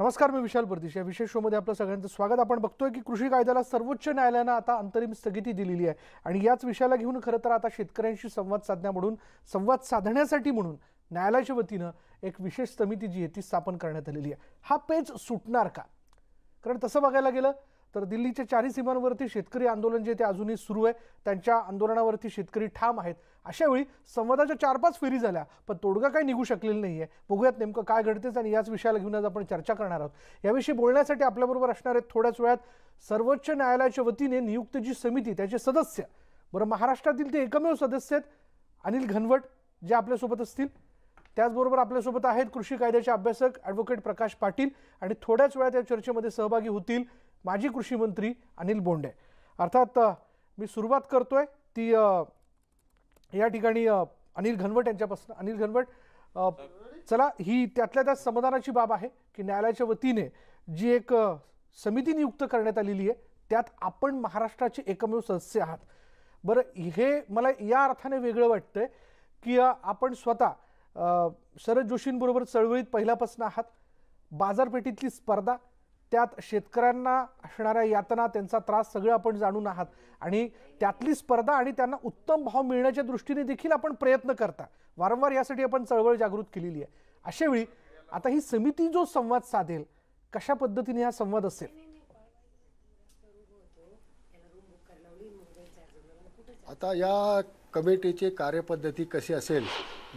नमस्कार मी विशाल परदेश या विशेष शोमध्ये आपलं सगळ्यांचं स्वागत आपण बघतोय की कृषी कायद्याला सर्वोच्च न्यायालयानं आता अंतरिम स्थगिती दिलेली आहे आणि याच विषयाला घेऊन खरं तर आता शेतकऱ्यांशी संवाद साधण्या म्हणून संवाद साधण्यासाठी म्हणून न्यायालयाच्या वतीनं एक विशेष समिती जी आहे ती स्थापन करण्यात आलेली आहे हा पेज सुटणार का कारण तसं बघायला गेलं तर दिल्लीच्या चारही सीमांवरती शेतकरी आंदोलन जे ते अजूनही सुरू आहे त्यांच्या आंदोलनावरती शेतकरी ठाम आहेत अशा वेळी संवादाच्या चार पाच फेरी झाल्या पण तोडगा काही निघू शकलेला नाही आहे बघूयात नेमकं काय घडतेच आणि याच विषयाला घेऊन आज आपण चर्चा करणार आहोत याविषयी बोलण्यासाठी आपल्याबरोबर असणार आहेत थोड्याच वेळात सर्वोच्च न्यायालयाच्या वतीने नियुक्त जी समिती त्याचे सदस्य बरं महाराष्ट्रातील ते एकमेव सदस्य आहेत अनिल घनवट जे आपल्यासोबत असतील त्याचबरोबर आपल्यासोबत आहेत कृषी कायद्याचे अभ्यासक ॲडव्होकेट प्रकाश पाटील आणि थोड्याच वेळात या चर्चेमध्ये सहभागी होतील माजी कृषी मंत्री अनिल बोंडे अर्थात मी सुरुवात करतो आहे ती या ठिकाणी अनिल घनवट यांच्यापासून अनिल घनवट चला ही त्यातल्या त्यात समाधानाची बाब आहे की न्यायालयाच्या वतीने जी एक समिती नियुक्त करण्यात आलेली आहे त्यात आपण महाराष्ट्राचे एकमेव सदस्य आहात बरं हे मला या अर्थाने वेगळं वाटतंय की आपण स्वतः शरद जोशींबरोबर चळवळीत पहिल्यापासून आहात बाजारपेठेतली स्पर्धा त्यात शेतकऱ्यांना असणाऱ्या यातना त्यांचा त्रास सगळं आपण जाणून आहात आणि त्यातली स्पर्धा आणि त्यांना उत्तम भाव मिळण्याच्या दृष्टीने देखील आपण प्रयत्न करता वारंवार यासाठी आपण चळवळ जागृत केलेली आहे अशा वेळी आता ही समिती जो संवाद साधेल कशा पद्धतीने हा संवाद असेल आता या कमिटीची कार्यपद्धती कशी असेल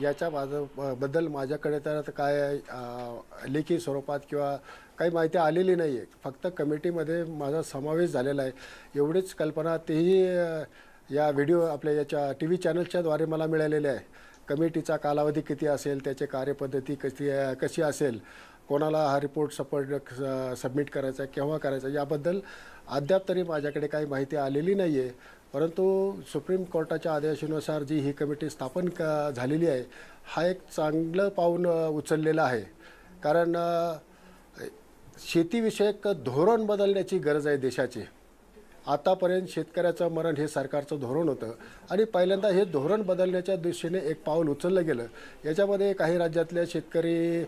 याच्या माझं बद्दल माझ्याकडे तर काय लेखी स्वरूपात किंवा काही माहिती आलेली नाही आहे फक्त कमिटीमध्ये माझा समावेश झालेला आहे एवढीच कल्पना तेही या व्हिडिओ आपल्या याच्या टी व्ही चॅनलच्याद्वारे मला मिळालेले आहे कमिटीचा कालावधी किती असेल त्याचे कार्यपद्धती कशी कशी असेल कोणाला हा रिपोर्ट सपोर्ट सबमिट करायचा केव्हा करायचा याबद्दल अद्याप तरी माझ्याकडे काही माहिती आलेली नाही आहे परंतु सुप्रीम कोर्टाच्या आदेशानुसार जी ही कमिटी स्थापन क झालेली आहे हा एक चांगलं पाऊल उचललेलं आहे कारण शेतीविषयक धोरण बदलण्याची गरज आहे देशाची आतापर्यंत शेतकऱ्याचं मरण हे सरकारचं धोरण होतं आणि पहिल्यांदा हे धोरण बदलण्याच्या दृष्टीने एक पाऊल उचललं गेलं याच्यामध्ये काही राज्यातल्या शेतकरी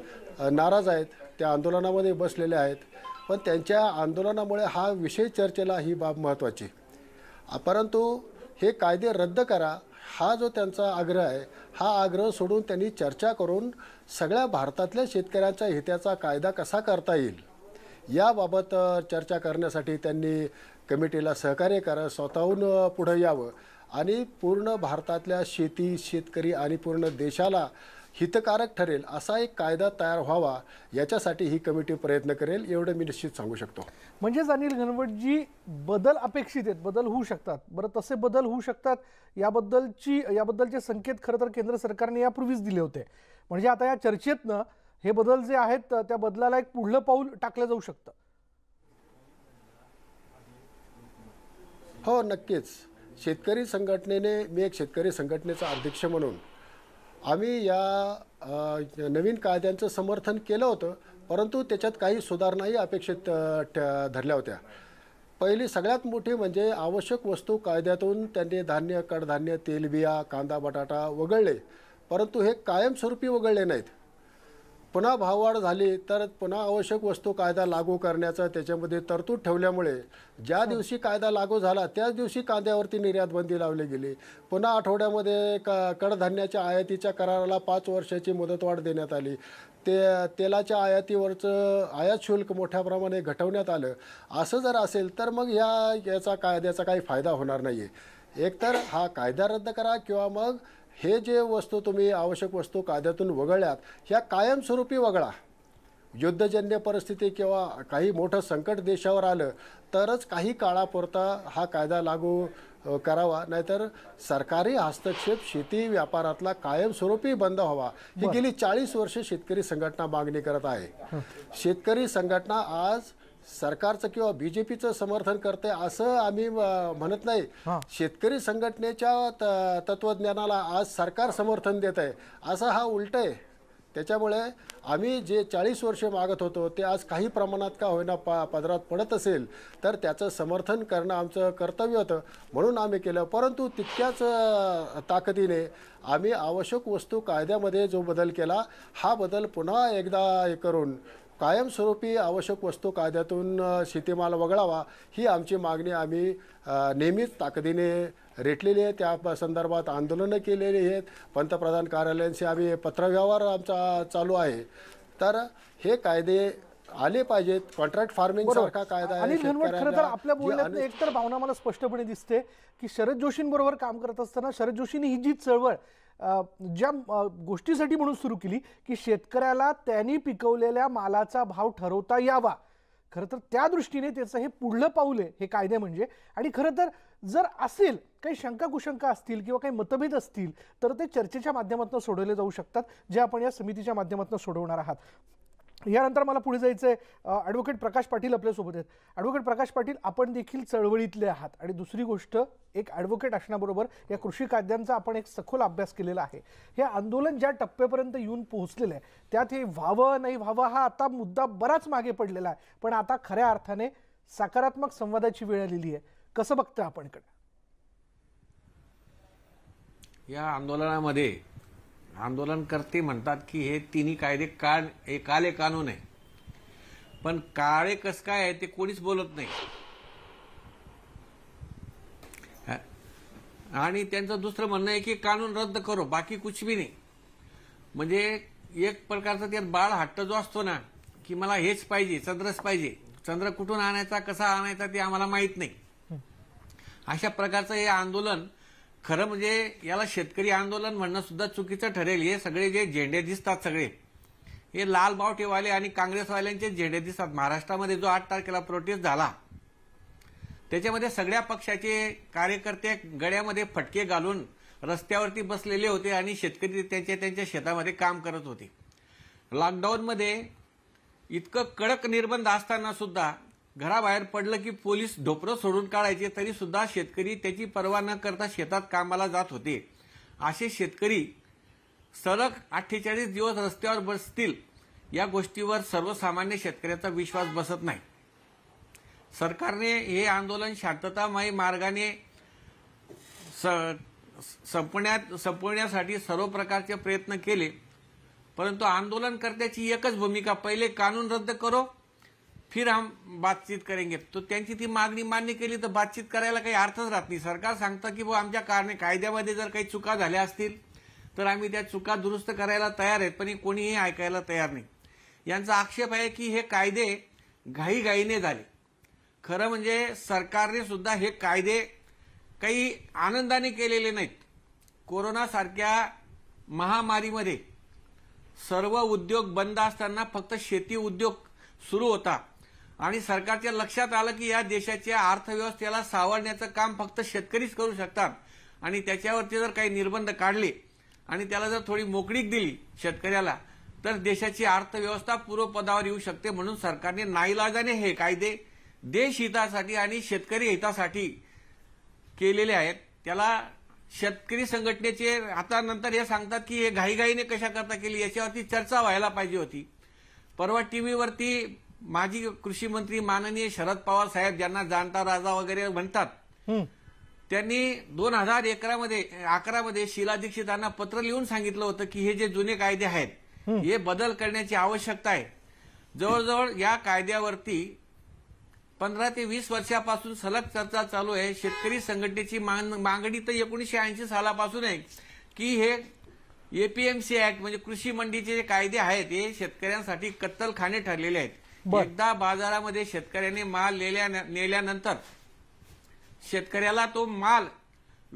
नाराज आहेत त्या आंदोलनामध्ये बसलेले आहेत पण त्यांच्या आंदोलनामुळे हा विषय चर्चेला ही बाब महत्त्वाची परंतु हे कायदे रद्द करा हा जो त्यांचा आग्रह आहे हा आग्रह सोडून त्यांनी चर्चा करून सगळ्या भारतातल्या शेतकऱ्यांच्या हिताचा कायदा कसा करता येईल याबाबत चर्चा करण्यासाठी त्यांनी कमिटीला सहकार्य करा स्वतःहून पुढं यावं आणि पूर्ण भारतातल्या शेती शेतकरी आणि पूर्ण देशाला हितकारक ठरेल असा एक कायदा तयार व्हावा याच्यासाठी ही कमिटी प्रयत्न करेल एवढं मी निश्चित सांगू शकतो म्हणजेच अनिल घनवटजी बदल अपेक्षित आहेत बदल होऊ शकतात बरं तसे बदल होऊ शकतात याबद्दलची याबद्दलचे संकेत खरं तर केंद्र सरकारने यापूर्वीच दिले होते म्हणजे आता या चर्चेतनं हे बदल जे आहेत त्या बदलाला एक पुढलं पाऊल टाकलं जाऊ शकतं हो नक्कीच शेतकरी संघटनेने मी एक शेतकरी संघटनेचा अध्यक्ष म्हणून आम्ही या नवीन कायद्यांचं समर्थन केलं होतं परंतु त्याच्यात काही सुधारणाही अपेक्षित धरल्या होत्या पहिली सगळ्यात मोठी म्हणजे आवश्यक वस्तू कायद्यातून त्यांनी धान्य कडधान्य तेलबिया कांदा बटाटा वगळले परंतु हे कायमस्वरूपी वगळले नाहीत पुन्हा भाववाढ झाली तर पुन्हा आवश्यक वस्तू कायदा लागू करण्याचा त्याच्यामध्ये तरतूद ठेवल्यामुळे ज्या हो. दिवशी कायदा लागू झाला त्याच दिवशी कांद्यावरती निर्यात बंदी लावली गेली पुन्हा आठवड्यामध्ये क कडधान्याच्या आयातीच्या कराराला पाच वर्षाची मुदतवाढ देण्यात आली ते तेलाच्या आयातीवरचं आयात शुल्क मोठ्या प्रमाणे घटवण्यात आलं असं जर असेल तर मग ह्या याचा कायद्याचा काही फायदा होणार नाही आहे एकतर हा कायदा रद्द करा किंवा मग हे जे वस्तू तुम्ही आवश्यक वस्तू कायद्यातून वगळल्यात ह्या कायमस्वरूपी वगळा युद्धजन्य परिस्थिती किंवा काही मोठं संकट देशावर आलं तरच काही काळापुरता हा कायदा लागू करावा नाहीतर सरकारी हस्तक्षेप शेती व्यापारातला कायमस्वरूपी बंद व्हावा ही गेली चाळीस वर्षे शेतकरी संघटना मागणी करत आहे शेतकरी संघटना आज सरकारचं किंवा बीजेपीचं समर्थन करते असं आम्ही म्हणत नाही शेतकरी संघटनेच्या तत्वज्ञानाला आज सरकार समर्थन देत आहे असं हा उलट आहे त्याच्यामुळे आम्ही जे चाळीस वर्ष मागत होतो ते आज काही प्रमाणात का होईना पा पदरात पडत असेल तर त्याचं समर्थन करणं आमचं कर्तव्य होतं म्हणून आम्ही केलं परंतु तितक्याच ताकदीने आम्ही आवश्यक वस्तू कायद्यामध्ये जो बदल केला हा बदल पुन्हा एकदा करून कायमस्वरूपी आवश्यक वस्तू कायद्यातून शेतीमाल वगळावा ही आमची मागणी आम्ही नेहमीच ताकदीने रेटलेली आहे त्या संदर्भात आंदोलनं केलेली आहेत पंतप्रधान कार्यालयांशी आम्ही पत्रव्यवहार आमचा चालू आहे तर हे कायदे आले पाहिजेत कॉन्ट्रॅक्ट फार्मिंग सारखा कायदा आणि तर आपल्या बोलण्यात एकतर भावना मला स्पष्टपणे दिसते की शरद जोशींबरोबर काम करत असताना शरद जोशींनी ही जी चळवळ ज्या गोष्टीसाठी म्हणून सुरू केली की शेतकऱ्याला त्यांनी पिकवलेल्या मालाचा भाव ठरवता यावा खरं तर त्या दृष्टीने त्याचं हे पुढलं पाऊल आहे हे कायदे म्हणजे आणि खरं तर जर असेल काही शंका कुशंका असतील किंवा काही मतभेद असतील तर ते चर्चेच्या माध्यमातून सोडवले जाऊ शकतात जे आपण या समितीच्या माध्यमातून सोडवणार आहात यानंतर मला पुढे जायचं आहे ॲडव्होकेट प्रकाश पाटील आपल्यासोबत आहेत ॲडव्होकेट प्रकाश पाटील आपण देखील चळवळीतले आहात आणि दुसरी गोष्ट एक ॲडव्होकेट असण्याबरोबर या कृषी कायद्यांचा आपण एक सखोल अभ्यास केलेला आहे हे आंदोलन ज्या टप्प्यापर्यंत येऊन पोहोचलेलं आहे त्यात हे व्हावं नाही व्हावं हा आता मुद्दा बराच मागे पडलेला आहे पण आता खऱ्या अर्थाने सकारात्मक संवादाची वेळ आलेली आहे कसं बघतं आपणकडे या आंदोलनामध्ये आंदोलनकर्ते म्हणतात की हे तिन्ही कायदे का हे काले कानून आहे पण काळे कस काय आहे ते कोणीच बोलत नाही आणि त्यांचं दुसरं म्हणणं आहे की कानून रद्द करो बाकी कुछ भी नाही म्हणजे एक प्रकारचा त्यात बाळ हट्ट जो असतो ना की मला हेच पाहिजे चंद्रच पाहिजे चंद्र कुठून आणायचा कसा आणायचा ते आम्हाला माहीत नाही अशा प्रकारचं हे आंदोलन खरं म्हणजे याला शेतकरी आंदोलन म्हणणं सुद्धा चुकीचं ठरेल हे सगळे जे झेंडे दिसतात सगळे हे लाल बावटेवाले आणि काँग्रेसवाल्यांचे झेंडे दिसतात महाराष्ट्रामध्ये जो आठ तारखेला प्रोटेस्ट झाला त्याच्यामध्ये सगळ्या पक्षाचे कार्यकर्ते गड्यामध्ये फटके घालून रस्त्यावरती बसलेले होते आणि शेतकरी त्यांच्या त्यांच्या शेतामध्ये काम करत होते लॉकडाऊनमध्ये इतकं कडक निर्बंध असताना सुद्धा घराबाहेर पडलं की पोलीस ढोपरं सोडून काढायचे तरी सुद्धा शेतकरी त्याची पर्वा न करता शेतात कामाला जात होते असे शेतकरी सलग अठ्ठेचाळीस दिवस रस्त्यावर बसतील या गोष्टीवर सर्वसामान्य शेतकऱ्याचा विश्वास बसत नाही सरकारने हे आंदोलन शांततामय मार्गाने संपण्यात संपवण्यासाठी सर्व प्रकारचे प्रयत्न केले परंतु आंदोलनकर्त्याची एकच भूमिका पहिले कानून रद्द करो फिर हम बातचीत करेंगे तो त्यांची ती मागणी मान्य केली तर बातचीत करायला काही अर्थच राहत नाही सरकार सांगतं की बुवा आमच्या कारणे कायद्यामध्ये जर काही चुका झाल्या असतील तर आम्ही त्या चुका दुरुस्त करायला तयार आहेत पण कोणीही ऐकायला तयार नाही यांचा आक्षेप आहे की हे कायदे घाईघाईने झाले खरं म्हणजे सरकारने सुद्धा हे कायदे काही आनंदाने केलेले नाहीत कोरोनासारख्या महामारीमध्ये सर्व उद्योग बंद असताना फक्त शेती उद्योग सुरू होता आणि सरकारच्या लक्षात आलं की या देशाच्या अर्थव्यवस्थेला सावरण्याचं काम फक्त शेतकरीच करू शकतात आणि त्याच्यावरती जर काही निर्बंध काढले आणि त्याला जर थोडी मोकळीक दिली शेतकऱ्याला तर देशाची अर्थव्यवस्था पूर्वपदावर येऊ शकते म्हणून सरकारने नाईलाजाने हे कायदे देश हितासाठी आणि शेतकरी हितासाठी केलेले आहेत त्याला शेतकरी संघटनेचे आता नंतर हे सांगतात की हे घाईघाईने कशा करता केली याच्यावरती चर्चा व्हायला पाहिजे होती परवा टीव्हीवरती माजी कृषी मंत्री माननीय शरद पवार साहेब ज्यांना जाणता राजा वगैरे म्हणतात त्यांनी दोन हजार अकरा मध्ये शिला दीक्षित पत्र लिहून सांगितलं होतं की हे जे जुने कायदे आहेत हे बदल करण्याची आवश्यकता आहे जवळजवळ या कायद्यावरती पंधरा ते वीस वर्षापासून सलग चर्चा चालू आहे शेतकरी संघटनेची मागणी तर एकोणीसशे ऐंशी सालापासून आहे की हे एपीएमसी ऍक्ट म्हणजे कृषी मंडीचे जे कायदे आहेत हे शेतकऱ्यांसाठी कत्तलखाने ठरलेले आहेत एकदा बाजारामध्ये शेतकऱ्याने माल नेल्यानंतर शेतकऱ्याला तो माल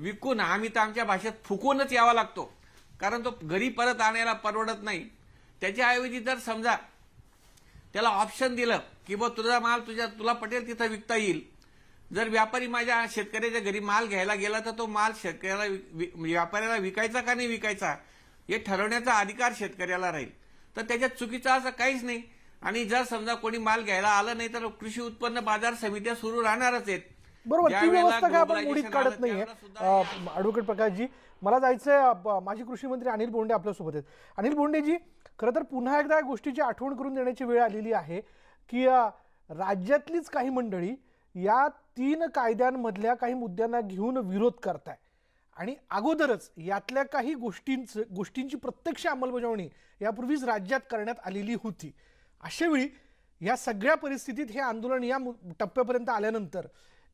विकून आम्ही तर आमच्या भाषेत फुकूनच यावा लागतो कारण तो घरी परत आणायला परवडत नाही त्याच्याऐवजी जर समजा त्याला ऑप्शन दिलं की बा तुझा माल तुझ्या तुला पटेल तिथं विकता येईल जर व्यापारी माझ्या शेतकऱ्याच्या घरी माल घ्यायला गेला तर तो माल शेतकऱ्याला म्हणजे व्यापाऱ्याला विकायचा का नाही विकायचा हे ठरवण्याचा अधिकार शेतकऱ्याला राहील तर त्याच्यात चुकीचा असं काहीच नाही आणि जर समजा कोणी माल घ्यायला आलं नाही तर कृषी उत्पन्न बाजार समित्या सुरू राहणारच आहेत बरोबर ती व्यवस्था काय आपण मुडीत काढत नाहीये ॲडव्होकेट प्रकाशजी मला जायचंय माजी कृषी मंत्री अनिल बोंडे आपल्यासोबत आहेत अनिल बोंडेजी खरं तर पुन्हा एकदा या गोष्टीची आठवण करून देण्याची वेळ आलेली आहे की राज्यातलीच काही मंडळी या तीन कायद्यांमधल्या काही मुद्द्यांना घेऊन विरोध करताय आणि अगोदरच यातल्या काही गोष्टींच गोष्टींची प्रत्यक्ष अंमलबजावणी यापूर्वीच राज्यात करण्यात आलेली होती अशावेळी या सगळ्या परिस्थितीत हे आंदोलन या टप्प्यापर्यंत आल्यानंतर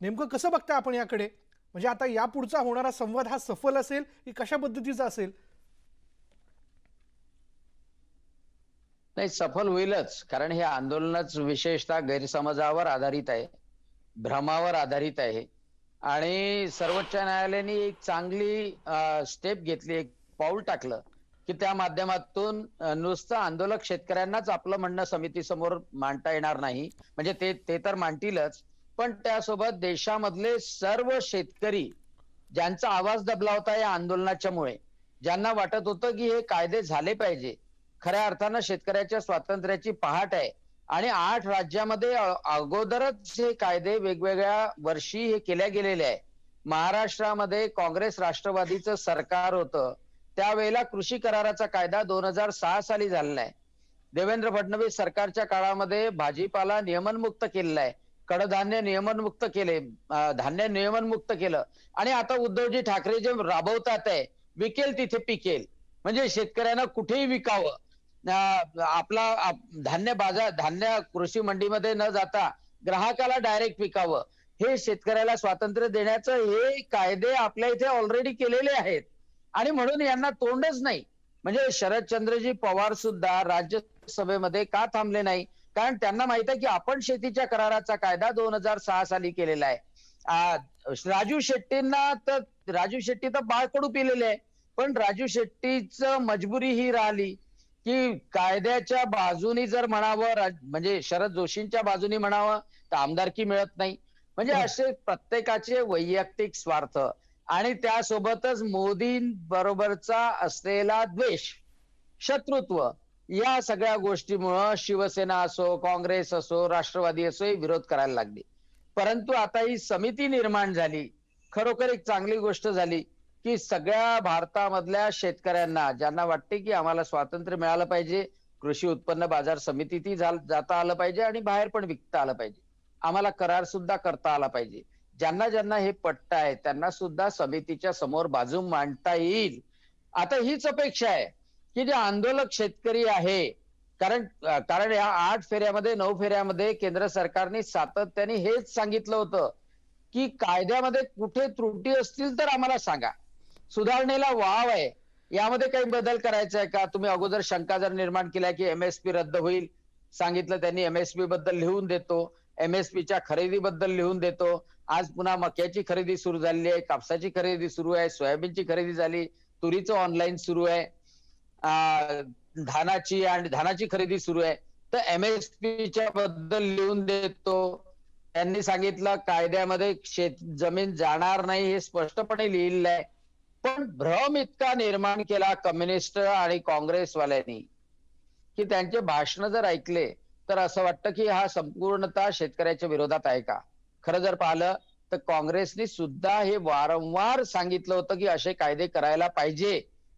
नेमकं कसं बघता आपण याकडे म्हणजे आता यापुढचा होणारा संवाद हा सफल असेल की कशा पद्धतीचा असेल नाही सफल होईलच कारण हे आंदोलनच विशेषतः गैरसमजावर आधारित आहे भ्रमावर आधारित आहे आणि सर्वोच्च न्यायालयाने एक चांगली स्टेप घेतली एक पाऊल टाकलं की त्या माध्यमातून नुसतं आंदोलक शेतकऱ्यांनाच आपलं म्हणणं समितीसमोर मांडता येणार नाही म्हणजे ते ते तर मांडतीलच पण त्यासोबत देशामधले सर्व शेतकरी ज्यांचा आवाज दबला होता या आंदोलनाच्यामुळे ज्यांना वाटत होतं की हे कायदे झाले पाहिजे खऱ्या अर्थानं शेतकऱ्याच्या स्वातंत्र्याची पहाट आहे आणि आठ राज्यामध्ये अगोदरच हे कायदे वेगवेगळ्या वर्षी हे केल्या गेलेले आहे महाराष्ट्रामध्ये काँग्रेस राष्ट्रवादीचं सरकार होतं त्यावेळेला कृषी कराराचा कायदा दोन हजार सहा साली झालेला आहे देवेंद्र फडणवीस सरकारच्या काळामध्ये भाजीपाला नियमनमुक्त केलेला आहे कडधान्य नियमनमुक्त केले धान्य नियमनमुक्त केलं आणि आता उद्धवजी ठाकरे जे राबवतात आहे विकेल तिथे पिकेल म्हणजे शेतकऱ्यांना कुठेही विकावं आपला धान्य बाजार धान्य कृषी मंडीमध्ये न जाता ग्राहकाला डायरेक्ट विकावं हे शेतकऱ्याला स्वातंत्र्य देण्याचं हे कायदे आपल्या इथे ऑलरेडी केलेले आहेत आणि म्हणून यांना तोंडच नाही म्हणजे शरदचंद्रजी पवार सुद्धा राज्यसभेमध्ये का थांबले नाही कारण त्यांना माहित आहे की आपण शेतीच्या कराराचा कायदा दोन हजार सहा साली केलेला आहे राजू शेट्टींना तर राजू शेट्टी तर बाळकडू पिलेले आहे पण राजू शेट्टीच मजबुरी ही राहिली की कायद्याच्या बाजूनी जर म्हणावं म्हणजे शरद जोशींच्या बाजूनी म्हणावं तर आमदारकी मिळत नाही म्हणजे हो. असे प्रत्येकाचे वैयक्तिक स्वार्थ आणि त्यासोबतच बरोबरचा असलेला द्वेष शत्रुत्व या सगळ्या गोष्टीमुळं शिवसेना असो काँग्रेस असो राष्ट्रवादी असो विरोध करायला लागली परंतु आता ही समिती निर्माण झाली खरोखर एक चांगली गोष्ट झाली की सगळ्या भारतामधल्या शेतकऱ्यांना ज्यांना वाटते की आम्हाला स्वातंत्र्य मिळालं पाहिजे कृषी उत्पन्न बाजार समितीतही जाता आलं पाहिजे आणि बाहेर पण विकता आलं पाहिजे आम्हाला करार सुद्धा करता आला पाहिजे ज्यांना ज्यांना हे पट्ट आहे त्यांना सुद्धा समितीच्या समोर बाजू मांडता येईल आता हीच अपेक्षा आहे की जे आंदोलक शेतकरी आहे कारण कारण या आठ फेऱ्यामध्ये नऊ फेऱ्यामध्ये केंद्र सरकारने सातत्याने हेच सांगितलं होतं की कायद्यामध्ये कुठे त्रुटी असतील तर आम्हाला सांगा सुधारणेला वाव आहे यामध्ये काही बदल करायचा आहे का तुम्ही अगोदर शंका जर निर्माण केल्या की एमएसपी रद्द होईल सांगितलं त्यांनी एमएसपी बद्दल लिहून देतो एमएसपीच्या खरेदीबद्दल लिहून देतो आज पुन्हा मक्याची खरेदी सुरू झालेली आहे कापसाची खरेदी सुरू आहे सोयाबीनची खरेदी झाली तुरीचं ऑनलाईन सुरू आहे धानाची आणि धानाची खरेदी सुरू आहे तर एमएसपीच्या बद्दल लिहून देतो त्यांनी सांगितलं कायद्यामध्ये शेत जमीन जाणार नाही हे स्पष्टपणे लिहिलेलं आहे पण भ्रम इतका निर्माण केला कम्युनिस्ट आणि काँग्रेसवाल्यांनी की त्यांचे भाषण जर ऐकले तर असं वाटतं की हा संपूर्णतः शेतकऱ्याच्या विरोधात आहे का खरं जर पाहिलं तर काँग्रेसने सुद्धा हे वारंवार सांगितलं होतं की असे कायदे करायला पाहिजे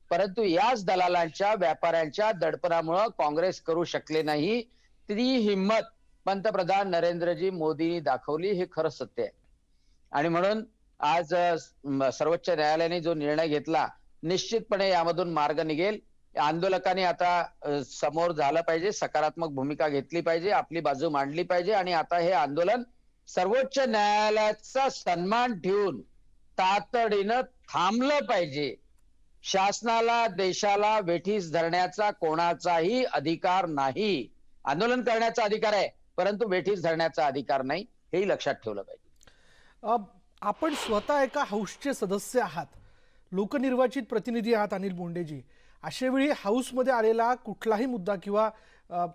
परंतु याच दलालांच्या व्यापाऱ्यांच्या दडपणामुळे काँग्रेस करू शकले नाही ती हिंमत पंतप्रधान नरेंद्रजी मोदींनी दाखवली हे खरं सत्य आहे आणि म्हणून आज सर्वोच्च न्यायालयाने जो निर्णय घेतला निश्चितपणे यामधून मार्ग निघेल आंदोलकांनी आता समोर झालं पाहिजे सकारात्मक भूमिका घेतली पाहिजे आपली बाजू मांडली पाहिजे आणि आता हे आंदोलन सर्वोच्च न्यायालयाचा सन्मान ठेवून तातडीनं थांबलं पाहिजे शासनाला देशाला वेठीस धरण्याचा कोणाचाही अधिकार नाही आंदोलन करण्याचा अधिकार आहे परंतु वेठीस धरण्याचा अधिकार नाही हेही लक्षात ठेवलं पाहिजे आपण स्वतः एका हाऊसचे सदस्य आहात लोकनिर्वाचित प्रतिनिधी आहात अनिल बोंडेजी अशावेळी हाऊसमध्ये आलेला कुठलाही मुद्दा किंवा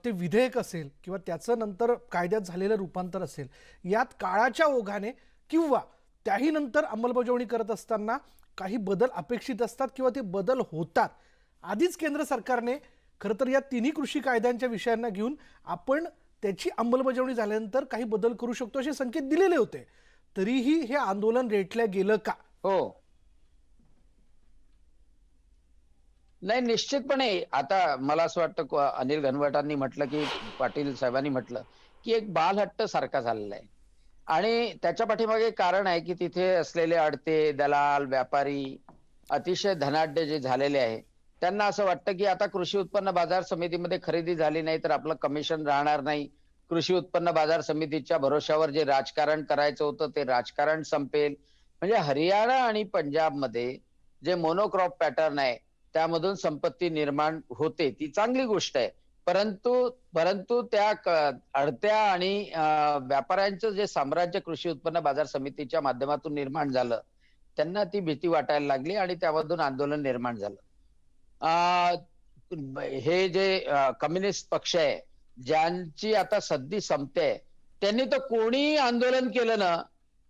ते विधेयक असेल किंवा त्याचं नंतर कायद्यात झालेलं रूपांतर असेल यात काळाच्या ओघाने किंवा त्याही नंतर अंमलबजावणी करत असताना काही बदल अपेक्षित असतात किंवा ते बदल होतात आधीच केंद्र सरकारने खरं तर या तिन्ही कृषी कायद्यांच्या विषयांना घेऊन आपण त्याची अंमलबजावणी झाल्यानंतर काही बदल करू शकतो असे संकेत दिलेले होते तरीही हे आंदोलन रेटल्या गेलं का हो नाही निश्चितपणे आता मला असं वाटतं अनिल घनवटांनी म्हटलं की पाटील साहेबांनी म्हटलं की एक बालहट्ट सारखा झालेला आहे आणि त्याच्या पाठीमागे कारण आहे की तिथे असलेले अडते दलाल व्यापारी अतिशय धनाढ्य जे झालेले आहे त्यांना असं वाटतं की आता कृषी उत्पन्न बाजार समितीमध्ये खरेदी झाली नाही तर आपलं कमिशन राहणार नाही कृषी उत्पन्न बाजार समितीच्या भरोश्यावर जे राजकारण करायचं होतं ते राजकारण संपेल म्हणजे हरियाणा आणि पंजाबमध्ये जे मोनोक्रॉप पॅटर्न आहे त्यामधून संपत्ती निर्माण होते ती चांगली गोष्ट आहे परंतु परंतु त्या अडत्या आणि व्यापाऱ्यांचं जे साम्राज्य कृषी उत्पन्न बाजार समितीच्या माध्यमातून निर्माण झालं त्यांना ती भीती वाटायला लागली आणि त्यामधून आंदोलन निर्माण झालं हे जे कम्युनिस्ट पक्ष आहे ज्यांची आता सद्दी संपते त्यांनी तर कोणी आंदोलन केलं ना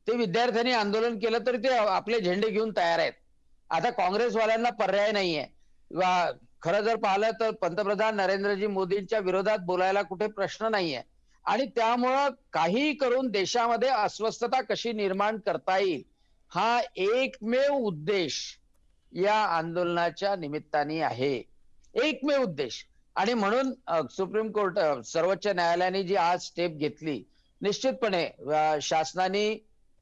ते विद्यार्थ्यांनी आंदोलन केलं तरी ते आपले झेंडे घेऊन तयार आहेत आता काँग्रेसवाल्यांना पर्याय नाहीये खरं जर पाहिलं तर पंतप्रधान नरेंद्रजी मोदींच्या विरोधात बोलायला कुठे प्रश्न नाहीये आणि त्यामुळं काही करून देशामध्ये अस्वस्थता कशी निर्माण करता येईल हा एकमेव उद्देश या आंदोलनाच्या निमित्ताने आहे एकमेव उद्देश आणि म्हणून सुप्रीम कोर्ट सर्वोच्च न्यायालयाने जी आज स्टेप घेतली निश्चितपणे शासनाने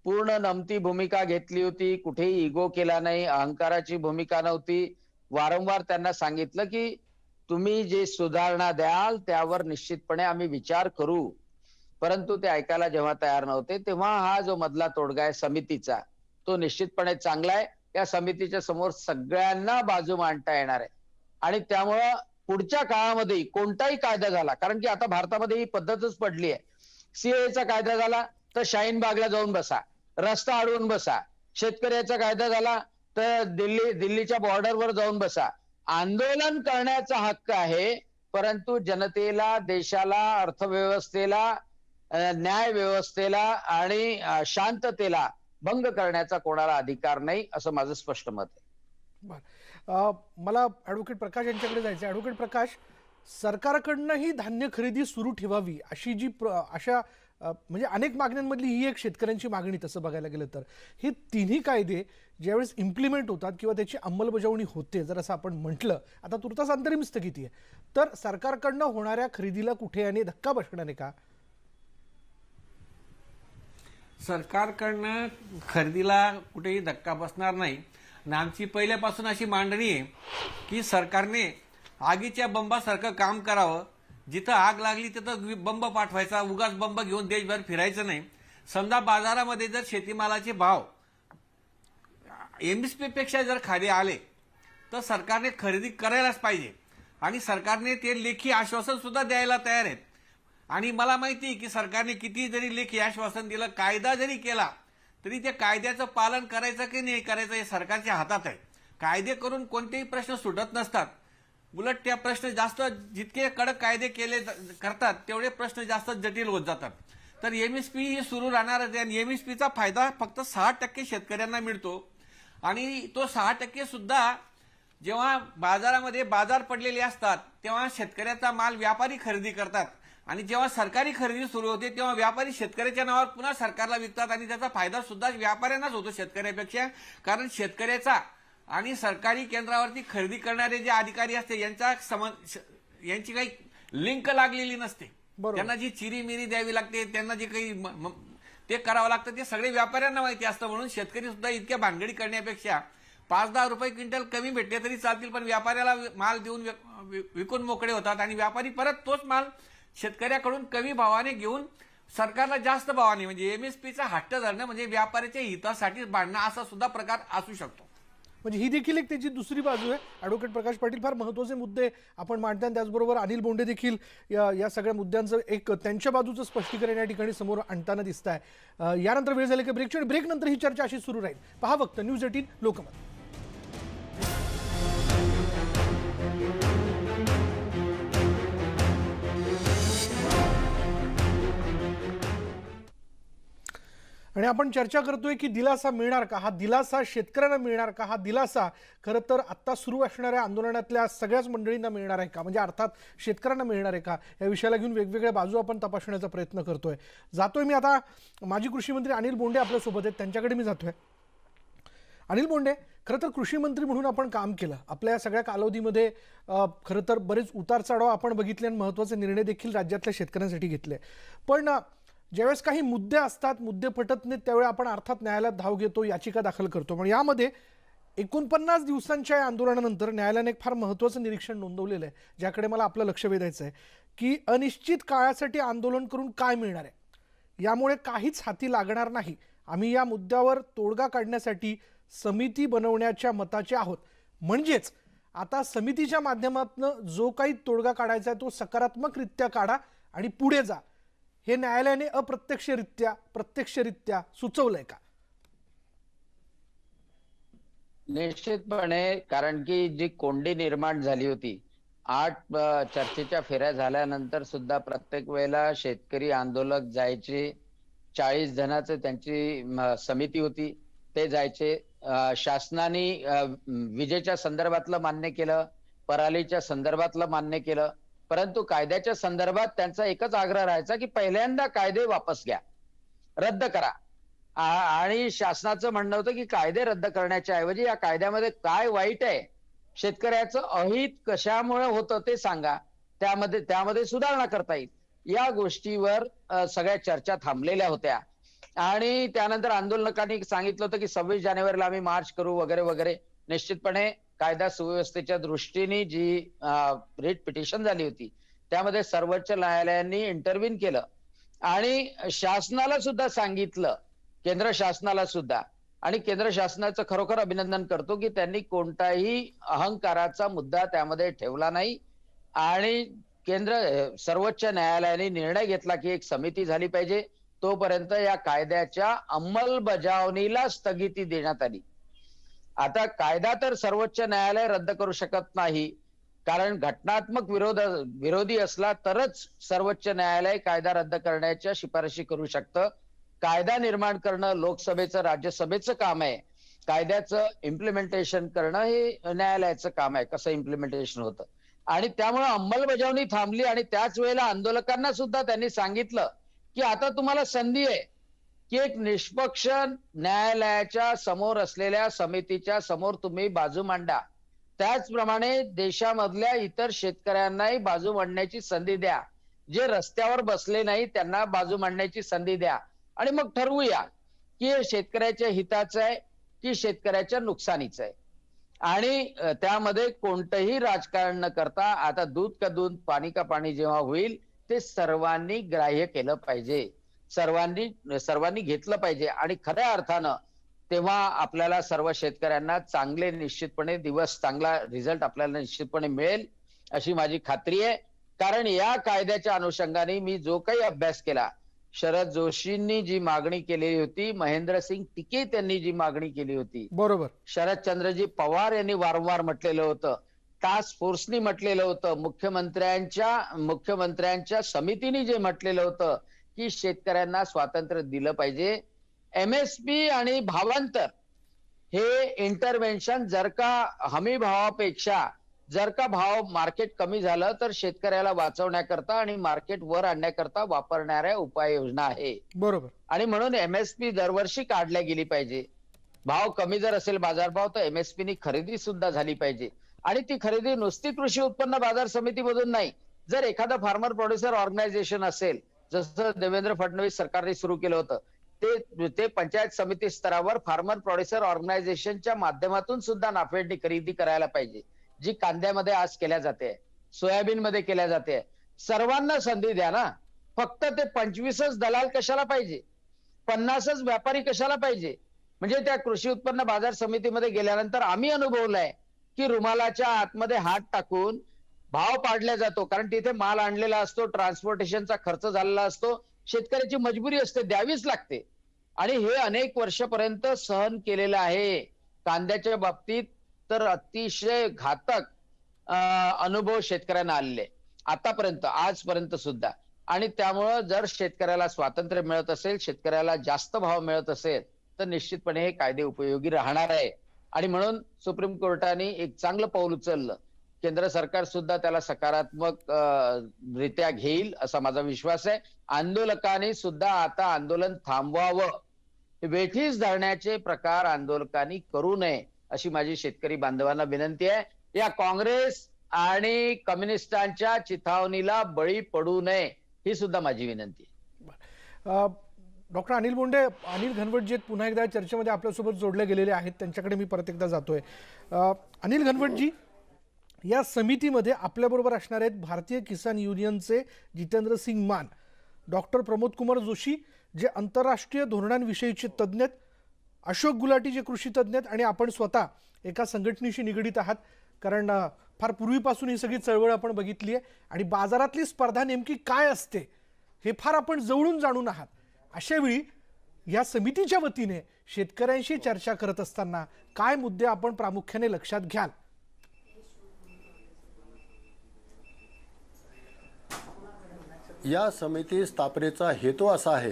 पूर्ण नमती भूमिका घेतली होती कुठेही इगो केला नाही अहंकाराची भूमिका नव्हती वारंवार त्यांना सांगितलं की तुम्ही जे सुधारणा द्याल त्यावर निश्चितपणे आम्ही विचार करू परंतु ते ऐकायला जेव्हा तयार नव्हते तेव्हा हा जो मधला तोडगा आहे समितीचा तो निश्चितपणे चांगला आहे या समितीच्या समोर सगळ्यांना बाजू मांडता येणार आहे आणि त्यामुळं पुढच्या काळामध्ये कोणताही कायदा झाला कारण की आता भारतामध्ये ही पद्धतच पडली आहे सीएचा कायदा झाला तर शाहीन बागला जाऊन बसा रस्ता अडवून बसा शेतकऱ्याचा कायदा झाला तर दिल्ली दिल्लीच्या बॉर्डरवर जाऊन बसा आंदोलन करण्याचा हक्क आहे परंतु जनतेला देशाला अर्थव्यवस्थेला न्याय व्यवस्थेला आणि शांततेला भंग करण्याचा कोणाला अधिकार नाही असं माझं स्पष्ट मत आहे मला ऍडव्होकेट प्रकाश यांच्याकडे जायचं ऍडव्होकेट प्रकाश सरकारकडनं ही धान्य खरेदी सुरू ठेवावी अशी जी प्र अशा म्हणजे अनेक मागण्यांमधली ही एक शेतकऱ्यांची मागणी तसं बघायला गेलं तर हे तिन्ही कायदे ज्यावेळेस इम्प्लिमेंट होतात किंवा त्याची अंमलबजावणी होते जर असं आपण म्हटलं आता तुर्तास अंतरिम स्थगिती आहे तर सरकारकडनं होणाऱ्या खरेदीला कुठे आणि धक्का बसणार आहे का सरकारकडनं खरेदीला कुठेही धक्का बसणार नाही आमची पहिल्यापासून अशी मांडणी आहे की सरकारने आगीच्या बंबासारखं काम करावं जिथं आग लागली तिथं बंब पाठवायचा उगाच बंब घेऊन देशभर फिरायचं नाही समजा बाजारामध्ये जर शेतीमालाचे भाव एम एस जर खाली आले तर सरकारने खरेदी करायलाच पाहिजे आणि सरकारने ते लेखी आश्वासन सुद्धा द्यायला तयार आहेत आणि मला माहिती आहे की सरकारने किती जरी लेखी आश्वासन दिलं कायदा जरी केला तरी त्या कायद्याचं पालन करायचं की नाही करायचं हे सरकारच्या हातात आहे कायदे करून कोणतेही प्रश्न सुटत नसतात उलट त्या प्रश्न जास्त जितके कडक कायदे केले करतात तेवढे प्रश्न जास्त जटिल होत जातात तर एम एस पी ही सुरू आहे आणि एम एस पीचा फायदा फक्त सहा टक्के शेतकऱ्यांना मिळतो आणि तो सहा टक्के सुद्धा जेव्हा बाजारामध्ये बाजार पडलेले असतात तेव्हा शेतकऱ्याचा माल व्यापारी खरेदी करतात आणि जेव्हा सरकारी खरेदी सुरू होते तेव्हा व्यापारी शेतकऱ्याच्या नावावर पुन्हा सरकारला विकतात आणि त्याचा फायदा सुद्धा व्यापाऱ्यांनाच होतो शेतकऱ्यापेक्षा कारण शेतकऱ्याचा आणि सरकारी केंद्रावरती खरेदी करणारे जे अधिकारी असते यांचा सम यांची काही लिंक लागलेली नसते त्यांना जी चिरी मिरी द्यावी लागते त्यांना जे काही ते करावं लागतं ते सगळे व्यापाऱ्यांना माहिती असतं म्हणून शेतकरी सुद्धा इतक्या भानगडी करण्यापेक्षा पाच दहा रुपये क्विंटल कमी भेटले तरी चालतील पण व्यापाऱ्याला माल देऊन विकून मोकळे होतात आणि व्यापारी परत तोच माल शेतकऱ्याकडून कमी भावाने घेऊन सरकारला जास्त भावाने म्हणजे एमएसपीचा हट्ट धरणं म्हणजे व्यापाऱ्याच्या हितासाठी बांधणं असा सुद्धा प्रकार असू शकतो म्हणजे ही देखील एक त्याची दुसरी बाजू आहे ॲडव्होकेट प्रकाश पाटील फार महत्त्वाचे मुद्दे आपण आहेत त्याचबरोबर अनिल बोंडे देखील या या सगळ्या मुद्द्यांचं एक त्यांच्या बाजूचं स्पष्टीकरण या ठिकाणी समोर आणताना दिसत आहे यानंतर वेळ झाले की ब्रेकची आणि ब्रेकनंतर ही चर्चा अशी सुरू राहील पहा फक्त न्यूज एटीन लोकमत आणि आपण चर्चा करतोय की दिलासा मिळणार का हा दिलासा शेतकऱ्यांना मिळणार का हा दिलासा खरं तर आत्ता सुरू असणाऱ्या आंदोलनातल्या सगळ्याच मंडळींना मिळणार आहे का म्हणजे अर्थात शेतकऱ्यांना मिळणार आहे का या विषयाला घेऊन वेगवेगळ्या बाजू आपण तपासण्याचा प्रयत्न करतोय जातोय मी आता माजी कृषी मंत्री अनिल बोंडे आपल्यासोबत आहेत त्यांच्याकडे मी जातोय अनिल बोंडे खरं तर कृषी मंत्री म्हणून आपण काम केलं आपल्या या सगळ्या कालावधीमध्ये खरं तर बरेच चढाव आपण बघितले आणि महत्त्वाचे निर्णय देखील राज्यातल्या शेतकऱ्यांसाठी घेतले पण ज्यावेळेस काही मुद्दे असतात मुद्दे पटत नाहीत त्यावेळी आपण अर्थात न्यायालयात धाव घेतो याचिका दाखल करतो पण यामध्ये एकोणपन्नास दिवसांच्या या आंदोलनानंतर न्यायालयाने एक फार महत्त्वाचं निरीक्षण नोंदवलेलं आहे ज्याकडे मला आपलं लक्ष वेधायचं आहे की अनिश्चित काळासाठी आंदोलन करून काय मिळणार आहे यामुळे काहीच हाती लागणार नाही आम्ही या मुद्द्यावर तोडगा काढण्यासाठी समिती बनवण्याच्या मताचे आहोत म्हणजेच आता समितीच्या माध्यमातून जो काही तोडगा काढायचा आहे तो सकारात्मकरित्या काढा आणि पुढे जा हे न्यायालयाने अप्रत्यक्षरित्या प्रत्यक्षरित्या सुचवलंय का निश्चितपणे कारण की जी कोंडी निर्माण झाली होती आठ चर्चेच्या फेऱ्या झाल्यानंतर सुद्धा प्रत्येक वेळेला शेतकरी आंदोलक जायचे चाळीस जणांचे त्यांची समिती होती ते जायचे शासनाने विजेच्या संदर्भातलं मान्य केलं परालीच्या संदर्भातलं मान्य केलं परंतु कायद्याच्या संदर्भात त्यांचा एकच आग्रह राहायचा की पहिल्यांदा कायदे वापस घ्या रद्द करा आणि शासनाचं म्हणणं होतं की कायदे रद्द करण्याच्या ऐवजी या कायद्यामध्ये काय वाईट आहे शेतकऱ्याचं अहित कशामुळे होतं ते सांगा त्यामध्ये त्यामध्ये सुधारणा करता येईल या गोष्टीवर सगळ्या चर्चा थांबलेल्या होत्या आणि त्यानंतर आंदोलकांनी सांगितलं होतं की सव्वीस जानेवारीला आम्ही मार्च करू वगैरे वगैरे निश्चितपणे कायदा सुव्यवस्थेच्या दृष्टीने जी रिट पिटिशन झाली होती त्यामध्ये सर्वोच्च न्यायालयाने इंटरव्हिन केलं आणि शासनाला सुद्धा सांगितलं केंद्र शासनाला सुद्धा आणि केंद्र शासनाचं खरोखर अभिनंदन करतो की त्यांनी कोणताही अहंकाराचा मुद्दा त्यामध्ये ठेवला नाही आणि केंद्र सर्वोच्च न्यायालयाने निर्णय घेतला की एक समिती झाली पाहिजे तोपर्यंत या कायद्याच्या अंमलबजावणीला स्थगिती देण्यात आली आता कायदा तर सर्वोच्च न्यायालय रद्द करू शकत नाही कारण घटनात्मक विरोध विरोधी असला तरच सर्वोच्च न्यायालय कायदा रद्द करण्याच्या शिफारशी करू शकतं कायदा निर्माण करणं लोकसभेचं राज्यसभेचं काम आहे कायद्याचं इम्प्लिमेंटेशन करणं हे न्यायालयाचं काम आहे कसं इम्प्लिमेंटेशन होतं आणि त्यामुळे अंमलबजावणी थांबली आणि त्याच वेळेला आंदोलकांना सुद्धा त्यांनी सांगितलं की आता तुम्हाला संधी आहे की एक निष्पक्ष न्यायालयाच्या समोर असलेल्या समितीच्या समोर तुम्ही बाजू मांडा त्याचप्रमाणे देशामधल्या इतर शेतकऱ्यांनाही बाजू मांडण्याची संधी द्या जे रस्त्यावर बसले नाही त्यांना बाजू मांडण्याची संधी द्या आणि मग ठरवूया की शेतकऱ्याच्या हिताचं आहे की शेतकऱ्याच्या नुकसानीचं आहे आणि त्यामध्ये कोणतंही राजकारण न करता आता दूध का दूध पाणी का पाणी जेव्हा होईल ते सर्वांनी ग्राह्य केलं पाहिजे सर्वांनी सर्वांनी घेतलं पाहिजे आणि खऱ्या अर्थानं तेव्हा आपल्याला सर्व शेतकऱ्यांना चांगले निश्चितपणे दिवस चांगला रिझल्ट आपल्याला निश्चितपणे मिळेल अशी माझी खात्री आहे कारण या कायद्याच्या अनुषंगाने मी जो काही अभ्यास केला शरद जोशींनी जी मागणी केलेली होती महेंद्रसिंग टिके त्यांनी जी मागणी केली होती बरोबर शरदचंद्रजी पवार यांनी वारंवार म्हटलेलं होतं टास्क फोर्सनी म्हटलेलं होतं मुख्यमंत्र्यांच्या मुख्यमंत्र्यांच्या समितीने जे म्हटलेलं होतं की शेतकऱ्यांना स्वातंत्र्य दिलं पाहिजे एमएसपी आणि भावांतर हे इंटरव्हेन्शन जर का हमी भावापेक्षा जर का भाव मार्केट कमी झालं तर शेतकऱ्याला वाचवण्याकरता आणि मार्केट वर आणण्याकरता वापरणाऱ्या उपाययोजना आहे बरोबर आणि म्हणून एमएसपी दरवर्षी काढल्या गेली पाहिजे भाव कमी जर असेल बाजारभाव तर एमएसपीनी खरेदी सुद्धा झाली पाहिजे आणि ती खरेदी नुसती कृषी उत्पन्न बाजार समितीमधून नाही जर एखादा फार्मर प्रोड्युसर ऑर्गनायझेशन असेल जसं देवेंद्र फडणवीस सरकारने सुरू केलं होतं ते ते पंचायत समिती स्तरावर फार्मर प्रोड्युसर ऑर्गनायझेशनच्या माध्यमातून सुद्धा नाफेडणी खरेदी करायला पाहिजे जी कांद्यामध्ये आज केल्या जाते सोयाबीन मध्ये केल्या जाते सर्वांना संधी द्या ना फक्त ते पंचवीसच दलाल कशाला पाहिजे पन्नासच व्यापारी कशाला पाहिजे म्हणजे त्या कृषी उत्पन्न बाजार समितीमध्ये गेल्यानंतर आम्ही अनुभवलंय की रुमालाच्या आतमध्ये हात टाकून भाव पाडला जातो कारण तिथे माल आणलेला असतो ट्रान्सपोर्टेशनचा खर्च झालेला असतो शेतकऱ्याची मजबुरी असते द्यावीच लागते आणि हे अनेक वर्षपर्यंत सहन केलेलं आहे कांद्याच्या बाबतीत तर अतिशय घातक अनुभव शेतकऱ्यांना आलेले आतापर्यंत आजपर्यंत सुद्धा आणि त्यामुळं जर शेतकऱ्याला स्वातंत्र्य मिळत असेल शेतकऱ्याला जास्त भाव मिळत असेल तर निश्चितपणे हे कायदे उपयोगी राहणार आहे आणि म्हणून सुप्रीम कोर्टाने एक चांगलं पाऊल उचललं केंद्र सरकार सुद्धा त्याला सकारात्मक रित्या घेईल असा माझा विश्वास आहे आंदोलकांनी सुद्धा आता आंदोलन थांबवावं वेठीस धरण्याचे प्रकार आंदोलकांनी करू नये अशी माझी शेतकरी बांधवांना विनंती आहे या काँग्रेस आणि कम्युनिस्टांच्या चिथावणीला बळी पडू नये ही सुद्धा माझी विनंती डॉक्टर अनिल मुंडे अनिल घनवट जे पुन्हा एकदा चर्चेमध्ये आपल्यासोबत जोडले गेलेले आहेत त्यांच्याकडे मी परत एकदा जातोय अनिल जी या समितीमध्ये आपल्याबरोबर असणार आहेत भारतीय किसान युनियनचे जितेंद्र सिंग मान डॉक्टर प्रमोद कुमार जोशी जे आंतरराष्ट्रीय धोरणांविषयीचे तज्ज्ञ आहेत अशोक गुलाटी जे कृषी तज्ज्ञ आहेत आणि आपण स्वतः एका संघटनेशी निगडीत आहात कारण फार पूर्वीपासून ही सगळी चळवळ आपण बघितली आहे आणि बाजारातली स्पर्धा नेमकी काय असते हे फार आपण जवळून जाणून आहात अशावेळी या समितीच्या वतीने शेतकऱ्यांशी चर्चा करत असताना काय मुद्दे आपण प्रामुख्याने लक्षात घ्याल या समिती स्थापनेचा हेतू असा आहे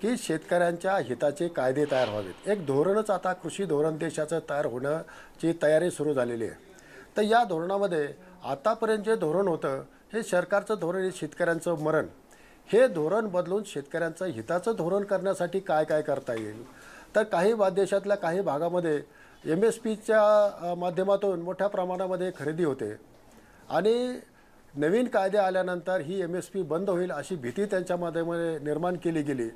की शेतकऱ्यांच्या हिताचे कायदे तयार व्हावेत एक धोरणच आता कृषी धोरण देशाचं तयार होण्याची तयारी सुरू झालेली आहे तर या धोरणामध्ये आतापर्यंत जे धोरण होतं हे सरकारचं धोरण हे शेतकऱ्यांचं मरण हे धोरण बदलून शेतकऱ्यांचं हिताचं धोरण करण्यासाठी काय काय करता येईल तर काही देशातल्या काही भागामध्ये एम एस पीच्या माध्यमातून मोठ्या प्रमाणामध्ये खरेदी होते आणि नवीन कायदे आल्यानंतर ही एम एस पी बंद होईल अशी भीती त्यांच्या माध्यमाने निर्माण केली गेली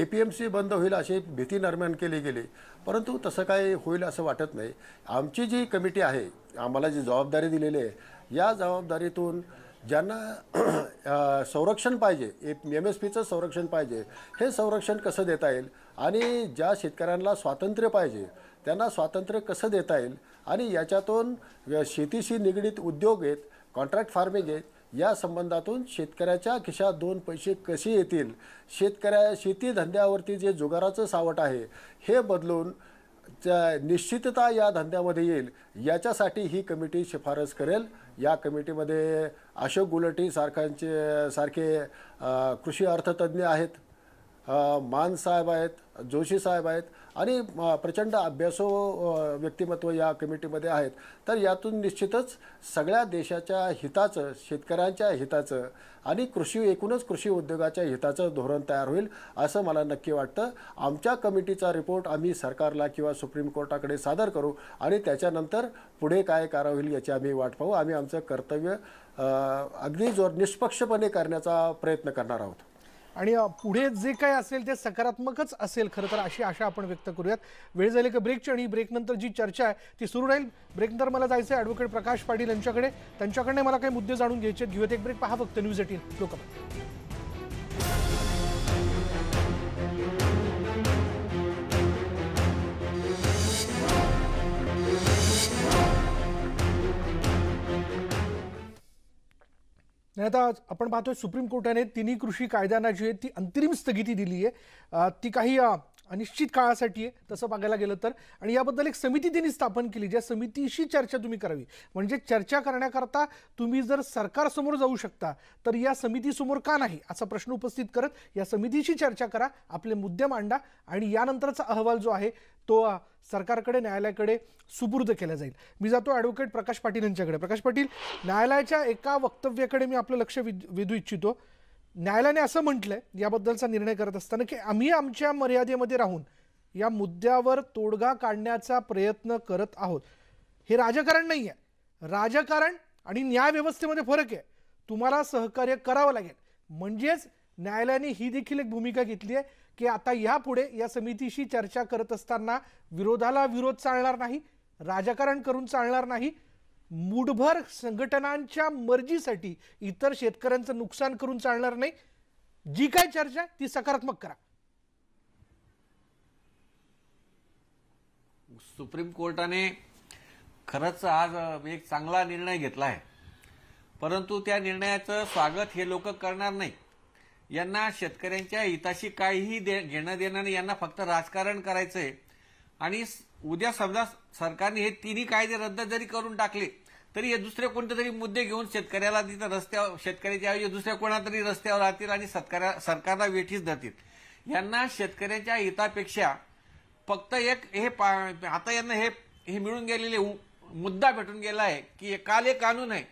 ए पी एम सी बंद होईल अशी भीती निर्माण केली गेली परंतु तसं काही होईल असं वाटत नाही आमची जी कमिटी आहे आम्हाला जी जबाबदारी दिलेली आहे या जबाबदारीतून ज्यांना संरक्षण पाहिजे ए एम एस पीचं संरक्षण पाहिजे हे संरक्षण कसं देता येईल आणि ज्या शेतकऱ्यांना स्वातंत्र्य पाहिजे त्यांना स्वातंत्र्य कसं देता येईल आणि याच्यातून शेतीशी निगडीत उद्योग आहेत कॉन्ट्रॅक्ट फार्मिंग या संबंधातून शेतकऱ्याच्या खिशात दोन पैसे कसे येतील शेतकऱ्या शेती धंद्यावरती जे जुगाराचं सावट आहे हे बदलून निश्चितता या धंद्यामध्ये येईल याच्यासाठी ही कमिटी शिफारस करेल या कमिटीमध्ये अशोक गुलटी सारखांचे सारखे कृषी अर्थतज्ज्ञ आहेत मान साहेब आहेत जोशी साहेब आहेत आणि प्रचंड अभ्यासो व्यक्तिमत्व या कमिटीमध्ये आहेत तर यातून निश्चितच सगळ्या देशाच्या हिताचं शेतकऱ्यांच्या हिताचं आणि कृषी एकूणच कृषी उद्योगाच्या हिताचं धोरण तयार होईल असं मला नक्की वाटतं आमच्या कमिटीचा रिपोर्ट आम्ही सरकारला किंवा सुप्रीम कोर्टाकडे सादर करू आणि त्याच्यानंतर पुढे काय करावं होईल याची आम्ही वाट पाहू आम्ही आमचं कर्तव्य अगदी जोर निष्पक्षपणे करण्याचा प्रयत्न करणार आहोत आणि पुढे जे काय असेल ते सकारात्मकच असेल खरं तर अशी आशा आपण व्यक्त करूयात वेळ झाले का ब्रेकची आणि ब्रेकनंतर जी चर्चा आहे ती सुरू राहील ब्रेकनंतर मला जायचं आहे ॲडव्होकेट प्रकाश पाटील यांच्याकडे त्यांच्याकडे मला काही मुद्दे जाणून घ्यायचे घेऊयात एक ब्रेक पहा फक्त न्यूज एटीन लोकमत नाही आता आपण पाहतोय सुप्रीम कोर्टाने तिन्ही कृषी कायद्यांना जी आहे ती अंतरिम स्थगिती दिली आहे ती काही अनिश्चित काळासाठी आहे तसं बघायला गेलं तर आणि याबद्दल एक समिती त्यांनी स्थापन केली ज्या समितीशी चर्चा तुम्ही करावी म्हणजे चर्चा करण्याकरता तुम्ही जर सरकारसमोर जाऊ शकता तर या समितीसमोर का नाही असा प्रश्न उपस्थित करत या समितीशी चर्चा करा आपले मुद्दे मांडा आणि यानंतरचा अहवाल जो आहे तो सरकारकडे न्यायालयाकडे सुपूर्द केला जाईल मी जातो ॲडव्होकेट प्रकाश पाटील यांच्याकडे प्रकाश पाटील न्यायालयाच्या एका वक्तव्याकडे मी आपलं लक्ष वेधू इच्छितो न्यायालयाने असं म्हटलंय याबद्दलचा निर्णय करत असताना की आम्ही आमच्या मर्यादेमध्ये राहून या मुद्द्यावर तोडगा काढण्याचा प्रयत्न करत आहोत हे राजकारण नाही आहे राजकारण आणि न्यायव्यवस्थेमध्ये फरक आहे तुम्हाला सहकार्य करावं लागेल म्हणजेच न्यायालयाने ही देखील एक भूमिका घेतली आहे की आता यापुढे या समितीशी चर्चा करत असताना विरोधाला विरोध चालणार नाही राजकारण करून चालणार नाही मूठभर संघटनांच्या मर्जीसाठी इतर शेतकऱ्यांचं नुकसान करून चालणार नाही जी काय चर्चा ती सकारात्मक करा सुप्रीम कोर्टाने खरंच आज एक चांगला निर्णय घेतला आहे परंतु त्या निर्णयाचं स्वागत हे लोक करणार नाही यांना शेतकऱ्यांच्या हिताशी काहीही दे घेणं देणं नाही यांना फक्त राजकारण करायचं आहे आणि उद्या समजा सरकारने हे तिन्ही कायदे रद्द जरी करून टाकले तरी हे दुसरे कोणते तरी मुद्दे घेऊन शेतकऱ्याला तिथं रस्त्यावर शेतकऱ्याच्या ऐवजी दुसऱ्या कोणातरी रस्त्यावर राहतील आणि सरकारला वेठीच धरतील यांना शेतकऱ्यांच्या हितापेक्षा फक्त एक हे आता यांना हे हे मिळून गेलेले मुद्दा भेटून गेला आहे की काल हे कानून आहे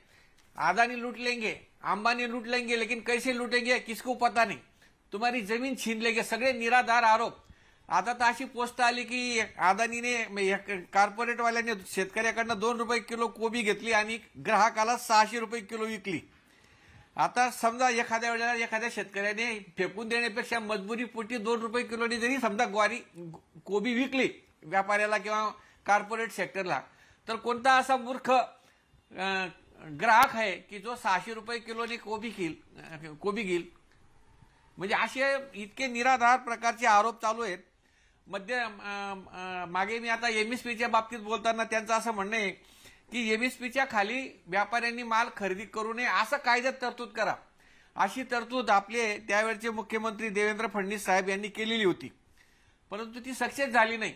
आदानी लुटलेंगे अंबानी लूट लेंगे लेकिन कैसे लूटेंगे किसको पता नहीं तुम्हारी जमीन छीन लेंगे सगळे निराधार आरोप आता तर अशी पोस्ट आली की अदानीने वाल्याने शेतकऱ्याकडनं दोन रुपये किलो कोबी घेतली आणि ग्राहकाला सहाशे रुपये किलो विकली आता समजा एखाद्या वेळेला एखाद्या शेतकऱ्याने फेकून देण्यापेक्षा मजबुरी पोटी दोन रुपये किलोने जरी समजा ग्वारी कोबी विकली व्यापाऱ्याला किंवा कॉर्पोरेट सेक्टरला तर कोणता असा मूर्ख ग्राहक आहे की जो सहाशे रुपये किलोनी कोबी घेईल कोबी घेईल म्हणजे असे इतके निराधार प्रकारचे आरोप चालू आहेत मध्य मागे मी आता एम एस पीच्या बाबतीत बोलताना त्यांचं असं म्हणणं आहे की एम एस पीच्या खाली व्यापाऱ्यांनी माल खरेदी करू नये असं कायद्यात तरतूद करा अशी तरतूद आपले त्यावेळचे मुख्यमंत्री देवेंद्र फडणवीस साहेब यांनी केलेली होती परंतु ती सक्सेस झाली नाही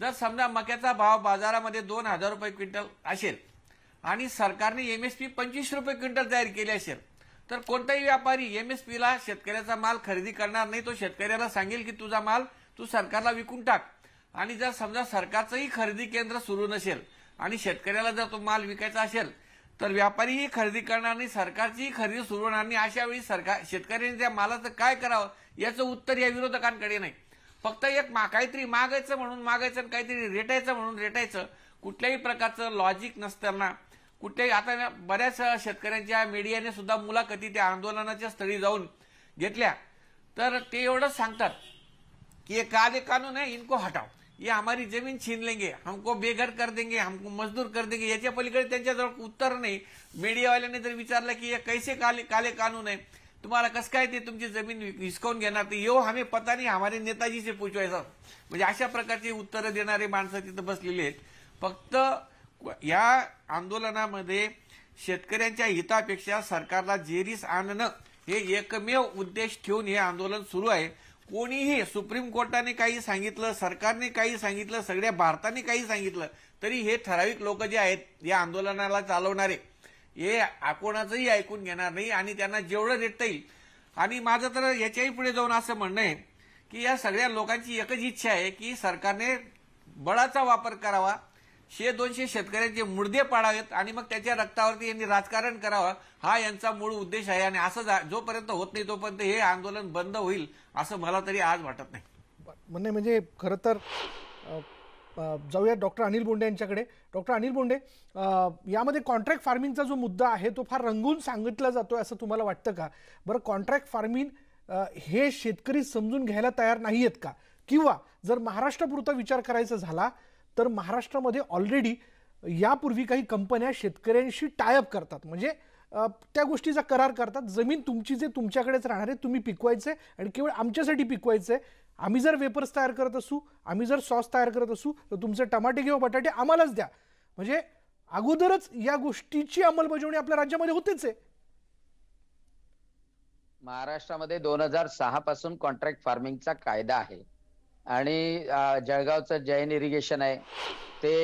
जर समजा मक्याचा भाव बाजारामध्ये दोन हजार रुपये क्विंटल असेल आणि सरकारने एमएसपी पंचवीस रुपये क्विंटल जाहीर केले असेल तर कोणताही व्यापारी एमएसपीला शेतकऱ्याचा माल खरेदी करणार नाही तो शेतकऱ्याला सांगेल की तुझा माल तू सरकारला विकून टाक आणि जर समजा सरकारचंही खरेदी केंद्र सुरू नसेल आणि शेतकऱ्याला जर तो माल विकायचा असेल तर व्यापारीही खरेदी करणार नाही सरकारचीही खरेदी सुरू होणार नाही अशा वेळी सरकार शेतकऱ्यांनी त्या मालाचं काय करावं याचं उत्तर या विरोधकांकडे नाही फक्त एक मा काहीतरी मागायचं म्हणून मागायचं आणि काहीतरी रेटायचं म्हणून रेटायचं कुठल्याही प्रकारचं लॉजिक नसताना कुठे आता बऱ्याच शेतकऱ्यांच्या मीडियाने सुद्धा मुलाखती त्या आंदोलनाच्या स्थळी जाऊन घेतल्या तर ते एवढंच सांगतात की ये काले कानून आहे इनको हटाव ये हमारी जमीन छीन लेंगे हमको बेघर कर देंगे हमको मजदूर कर देंगे याच्या पलीकडे त्यांच्याजवळ उत्तर नाही मीडियावाल्याने जर विचारलं की हे कैसे काले काले कानून आहे तुम्हाला कसं काय ते तुमची जमीन हिसकावून घेणार ते यो हमे पता नाही हमारे नेताजी से म्हणजे अशा प्रकारची उत्तरं देणारे माणसं तिथं बसलेली आहेत फक्त या आंदोलनामध्ये शेतकऱ्यांच्या हितापेक्षा सरकारला जेरीस आणणं हे एकमेव उद्देश ठेवून हे आंदोलन सुरू आहे कोणीही सुप्रीम कोर्टाने काही सांगितलं सरकारने काही सांगितलं सगळ्या भारताने काही सांगितलं तरी हे ठराविक लोक जे आहेत या आंदोलनाला चालवणारे हे कोणाचंही ऐकून घेणार नाही आणि त्यांना जेवढं देता येईल आणि माझं तर याच्याही पुढे जाऊन असं म्हणणं आहे की या सगळ्या लोकांची एकच इच्छा आहे की सरकारने बळाचा वापर करावा शे दोनशे शेतकऱ्यांचे मुर्दे पाडावेत आणि मग त्याच्या रक्तावरती यांनी राजकारण करावं हा यांचा मूळ उद्देश आहे आणि असं जोपर्यंत होत नाही तोपर्यंत हे आंदोलन बंद होईल असं मला तरी आज वाटत नाही म्हणजे म्हणजे खरं तर जाऊया डॉक्टर अनिल बोंडे यांच्याकडे डॉक्टर अनिल बोंडे यामध्ये कॉन्ट्रॅक्ट फार्मिंगचा जो मुद्दा आहे तो फार रंगून सांगितला जातोय असं तुम्हाला वाटतं का बरं कॉन्ट्रॅक्ट फार्मिंग हे शेतकरी समजून घ्यायला तयार नाही आहेत का किंवा जर महाराष्ट्रापुरता विचार करायचा झाला तर महाराष्ट्रामध्ये ऑलरेडी यापूर्वी काही कंपन्या शेतकऱ्यांशी टायअप करतात म्हणजे त्या गोष्टीचा करार करतात जमीन तुमची जे तुमच्याकडेच राहणार आहे तुम्ही पिकवायचं आहे आणि केवळ आमच्यासाठी पिकवायचं आहे आम्ही जर वेपर्स तयार करत असू आम्ही जर सॉस तयार करत असू तर तुमचे टमाटे किंवा बटाटे आम्हालाच द्या म्हणजे अगोदरच या गोष्टीची अंमलबजावणी आपल्या राज्यामध्ये होतेच आहे महाराष्ट्रामध्ये दोन हजार सहा पासून कॉन्ट्रॅक्ट फार्मिंगचा कायदा आहे आणि जळगावचं जैन इरिगेशन आहे ते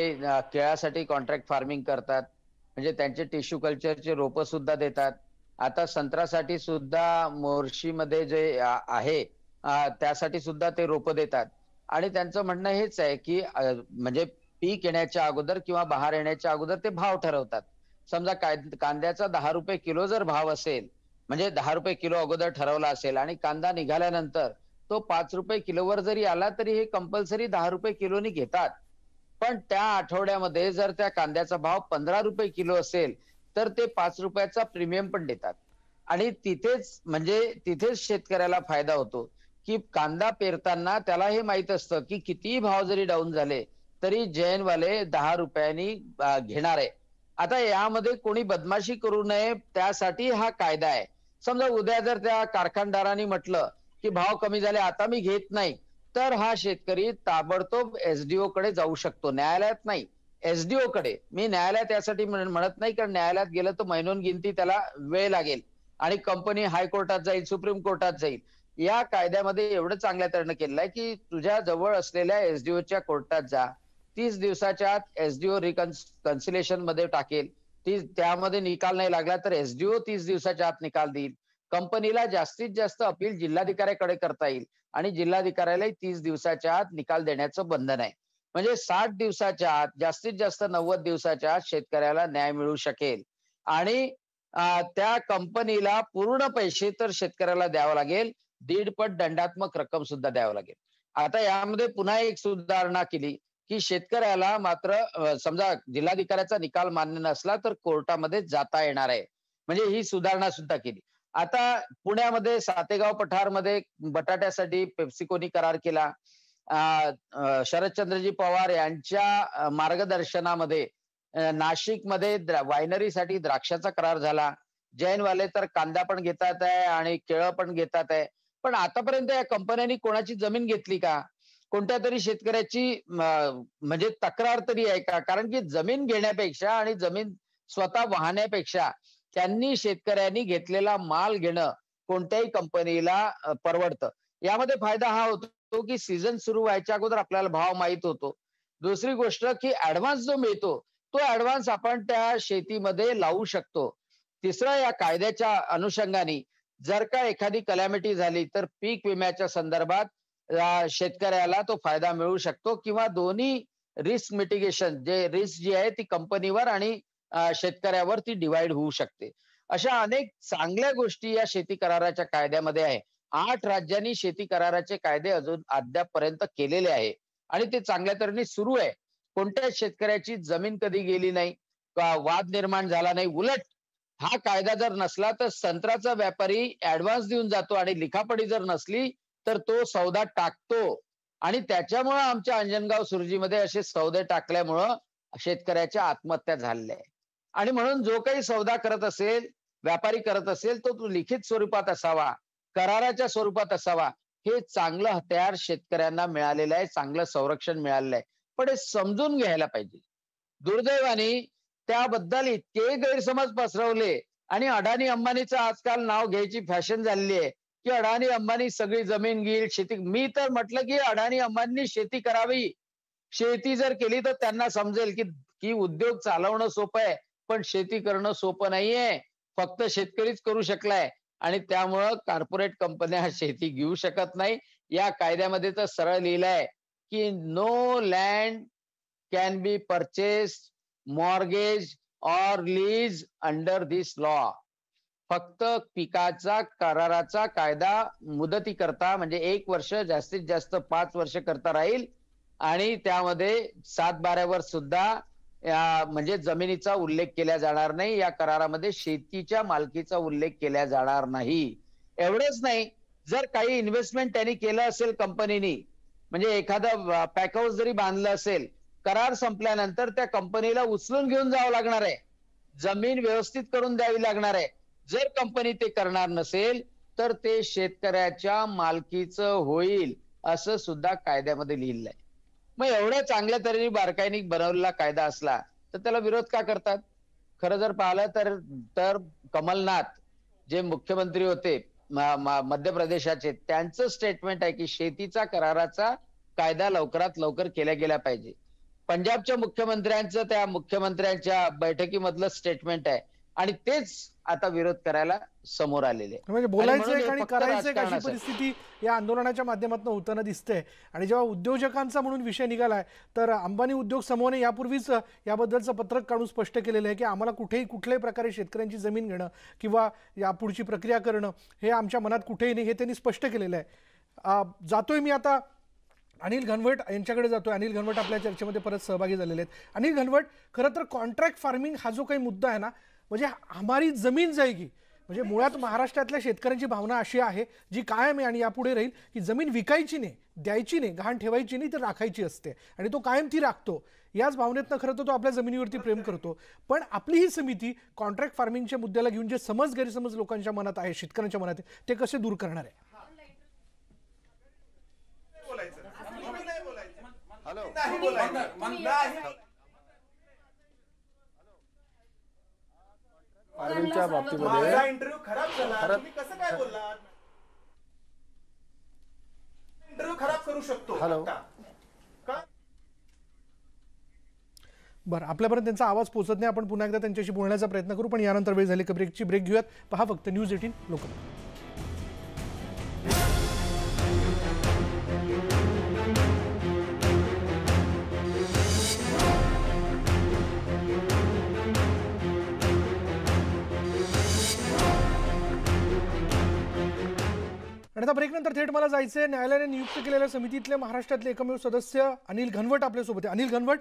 केळासाठी कॉन्ट्रॅक्ट फार्मिंग करतात म्हणजे त्यांचे टिश्यू कल्चरचे रोपं सुद्धा देतात आता संत्रासाठी सुद्धा मोर्शीमध्ये जे आहे त्यासाठी सुद्धा ते रोप देतात आणि त्यांचं म्हणणं हेच आहे की म्हणजे पीक येण्याच्या अगोदर किंवा बहार येण्याच्या अगोदर ते भाव ठरवतात समजा कांद्याचा दहा रुपये किलो जर भाव असेल म्हणजे दहा रुपये किलो अगोदर ठरवला असेल आणि कांदा निघाल्यानंतर तो पाच रुपये किलोवर जरी आला तरी हे कंपल्सरी दहा रुपये किलोनी घेतात पण त्या आठवड्यामध्ये जर त्या कांद्याचा भाव पंधरा रुपये किलो असेल तर ते पाच रुपयाचा प्रीमियम पण देतात आणि तिथेच म्हणजे तिथेच शेतकऱ्याला फायदा होतो की कांदा पेरताना त्याला हे माहित असतं की कितीही भाव जरी डाऊन झाले तरी जैनवाले दहा रुपयांनी घेणार आहे आता यामध्ये कोणी बदमाशी करू नये त्यासाठी हा कायदा आहे समजा उद्या जर त्या कारखानदारांनी म्हटलं की भाव कमी झाले आता मी घेत नाही तर हा शेतकरी ताबडतोब एसडीओ कडे जाऊ शकतो न्यायालयात नाही एसडीओ कडे मी न्यायालयात यासाठी म्हणत नाही कारण न्यायालयात गेलं तर महिनोन गिनती त्याला वेळ लागेल आणि कंपनी हायकोर्टात जाईल सुप्रीम कोर्टात जाईल या कायद्यामध्ये एवढं चांगल्या तऱ्हेनं केलंय आहे की तुझ्या जवळ असलेल्या एसडीओच्या कोर्टात जा तीस दिवसाच्या आत एसडीओ कन्सिलेशन मध्ये टाकेल ती त्यामध्ये निकाल नाही लागला तर एसडीओ तीस दिवसाच्या आत निकाल देईल कंपनीला जास्तीत जास्त अपील जिल्हाधिकाऱ्याकडे करता येईल आणि जिल्हाधिकाऱ्यालाही तीस दिवसाच्या आत निकाल देण्याचं बंधन आहे म्हणजे साठ दिवसाच्या आत जास्तीत जास्त नव्वद दिवसाच्या आत शेतकऱ्याला न्याय मिळू शकेल आणि त्या कंपनीला पूर्ण पैसे तर शेतकऱ्याला द्यावं लागेल पट दंडात्मक रक्कम सुद्धा द्यावं लागेल आता यामध्ये पुन्हा एक सुधारणा केली की शेतकऱ्याला मात्र समजा जिल्हाधिकाऱ्याचा निकाल मान्य नसला तर कोर्टामध्ये जाता येणार आहे म्हणजे ही सुधारणा सुद्धा केली आता पुण्यामध्ये सातेगाव पठारमध्ये बटाट्यासाठी पेप्सिकोनी करार केला शरदचंद्रजी पवार यांच्या मार्गदर्शनामध्ये नाशिकमध्ये वायनरी वायनरीसाठी द्राक्षाचा करार झाला जैनवाले तर कांदा पण घेतात आहे आणि केळं पण घेतात आहे पण आतापर्यंत या कंपन्यांनी कोणाची जमीन घेतली का कोणत्या तरी शेतकऱ्याची म्हणजे तक्रार तरी आहे का कारण की जमीन घेण्यापेक्षा आणि जमीन स्वतः वाहण्यापेक्षा त्यांनी शेतकऱ्यांनी घेतलेला माल घेणं कोणत्याही कंपनीला परवडतं यामध्ये फायदा हा होतो की सीझन सुरू व्हायच्या अगोदर आपल्याला भाव माहित होतो दुसरी गोष्ट की ऍडव्हान्स जो मिळतो तो ऍडव्हान्स आपण त्या शेतीमध्ये लावू शकतो तिसरं या कायद्याच्या अनुषंगाने जर का एखादी कलॅमिटी झाली तर पीक विम्याच्या संदर्भात शेतकऱ्याला तो फायदा मिळू शकतो किंवा दोन्ही रिस्क मिटिगेशन जे रिस्क जी आहे ती कंपनीवर आणि शेतकऱ्यावर ती डिवाइड होऊ शकते अशा अनेक चांगल्या गोष्टी या शेती कराराच्या कायद्यामध्ये आहे आठ राज्यांनी शेती कराराचे कायदे अजून अद्यापपर्यंत केलेले आहे आणि ते चांगल्या तऱ्हेने सुरू आहे कोणत्याच शेतकऱ्याची जमीन कधी गेली नाही वाद निर्माण झाला नाही उलट हा कायदा जर नसला तर संत्र्याचा व्यापारी ऍडव्हान्स देऊन जातो आणि लिखापडी जर नसली तर तो सौदा टाकतो आणि त्याच्यामुळं आमच्या अंजनगाव सुरजीमध्ये असे सौदे टाकल्यामुळं शेतकऱ्याच्या आत्महत्या झालेल्या आहे आणि म्हणून जो काही सौदा करत असेल व्यापारी करत असेल तो लिखित स्वरूपात असावा कराराच्या स्वरूपात असावा हे चांगलं हत्यार शेतकऱ्यांना मिळालेलं आहे चांगलं संरक्षण मिळालेलं आहे पण हे समजून घ्यायला पाहिजे दुर्दैवाने त्याबद्दल इतके गैरसमज पसरवले आणि अडाणी अंबानीचं आजकाल नाव घ्यायची फॅशन झालेली आहे की अडाणी अंबानी सगळी जमीन घेईल शेती मी तर म्हटलं की अडाणी अंबानी शेती करावी शेती जर केली तर त्यांना समजेल की की उद्योग चालवणं सोपं आहे पण शेती करणं सोपं नाहीये फक्त शेतकरीच करू शकलाय आणि त्यामुळं कॉर्पोरेट कंपन्या शेती घेऊ शकत नाही या कायद्यामध्ये तर सरळ लिहिलंय की no land can be purchase mortgage or lease under this law फक्त पिकाचा कराराचा कायदा मुदती करता म्हणजे एक वर्ष जास्तीत जास्त पाच वर्ष करता राहील आणि त्यामध्ये सात वर्ष सुद्धा म्हणजे जमिनीचा उल्लेख केला जाणार नाही या करारामध्ये शेतीच्या मालकीचा उल्लेख केला जाणार नाही एवढंच नाही जर काही इन्व्हेस्टमेंट त्यांनी केलं असेल कंपनीनी म्हणजे पॅक पॅकहाऊस जरी बांधलं असेल करार संपल्यानंतर त्या कंपनीला उचलून घेऊन जावं लागणार आहे जमीन व्यवस्थित करून द्यावी लागणार आहे जर कंपनी ते करणार नसेल तर ते शेतकऱ्याच्या मालकीचं होईल असं सुद्धा कायद्यामध्ये लिहिलंय मग एवढ्या चांगल्या तऱ्हेने बारकाईने बनवलेला कायदा असला तर त्याला विरोध का करतात खरं जर पाहिलं तर तर कमलनाथ जे मुख्यमंत्री होते मध्य प्रदेशाचे त्यांचं स्टेटमेंट आहे की शेतीचा कराराचा कायदा लवकरात लवकर केला गेला पाहिजे पंजाबच्या मुख्यमंत्र्यांचं त्या मुख्यमंत्र्यांच्या बैठकीमधलं स्टेटमेंट आहे आणि तेच आता विरोध करायला समोर आलेले म्हणजे बोलायचं आणि करायचं अशी परिस्थिती या आंदोलनाच्या माध्यमातून होताना दिसते आणि जेव्हा उद्योजकांचा म्हणून विषय निघालाय तर अंबानी उद्योग समूहाने यापूर्वीच याबद्दलचं पत्रक काढून स्पष्ट केलेलं आहे की आम्हाला कुठेही कुठल्याही प्रकारे शेतकऱ्यांची जमीन घेणं किंवा यापुढची प्रक्रिया करणं हे आमच्या मनात कुठेही नाही हे त्यांनी स्पष्ट केलेलं आहे जातोय मी आता अनिल घनवट यांच्याकडे जातोय अनिल घनवट आपल्या चर्चेमध्ये परत सहभागी झालेले आहेत अनिल घनवट खरं तर कॉन्ट्रॅक्ट फार्मिंग हा जो काही मुद्दा आहे ना म्हणजे हमारी जमीन जायगी म्हणजे मुळात महाराष्ट्रातल्या शेतकऱ्यांची भावना अशी आहे जी कायम आहे आणि यापुढे राहील की जमीन विकायची नाही द्यायची नाही घाण ठेवायची नाही तर राखायची असते आणि तो कायम ती राखतो याच भावनेतनं खरं तर तो आपल्या जमिनीवरती प्रेम करतो पण आपली ही समिती कॉन्ट्रॅक्ट फार्मिंगच्या मुद्द्याला घेऊन जे समज गैरसमज लोकांच्या मनात आहे शेतकऱ्यांच्या मनात आहे ते कसे दूर करणार आहे हॅलो अरविंदच्या बाबतीमध्ये इंटरव्ह्यू खराब झाला तुम्ही कसं काय खराब करू शकतो बरं आपल्यापर्यंत त्यांचा आवाज पोहोचत नाही आपण पुन्हा एकदा त्यांच्याशी बोलण्याचा प्रयत्न करू पण यानंतर वेळ झाली की ब्रेकची ब्रेक घेऊयात पहा फक्त न्यूज एटीन लोकल आणि आता नंतर थेट मला जायचं आहे न्यायालयाने नियुक्त केलेल्या समितीतले महाराष्ट्रातले एकमेव सदस्य अनिल घनवट आपल्यासोबत अनिल घनवट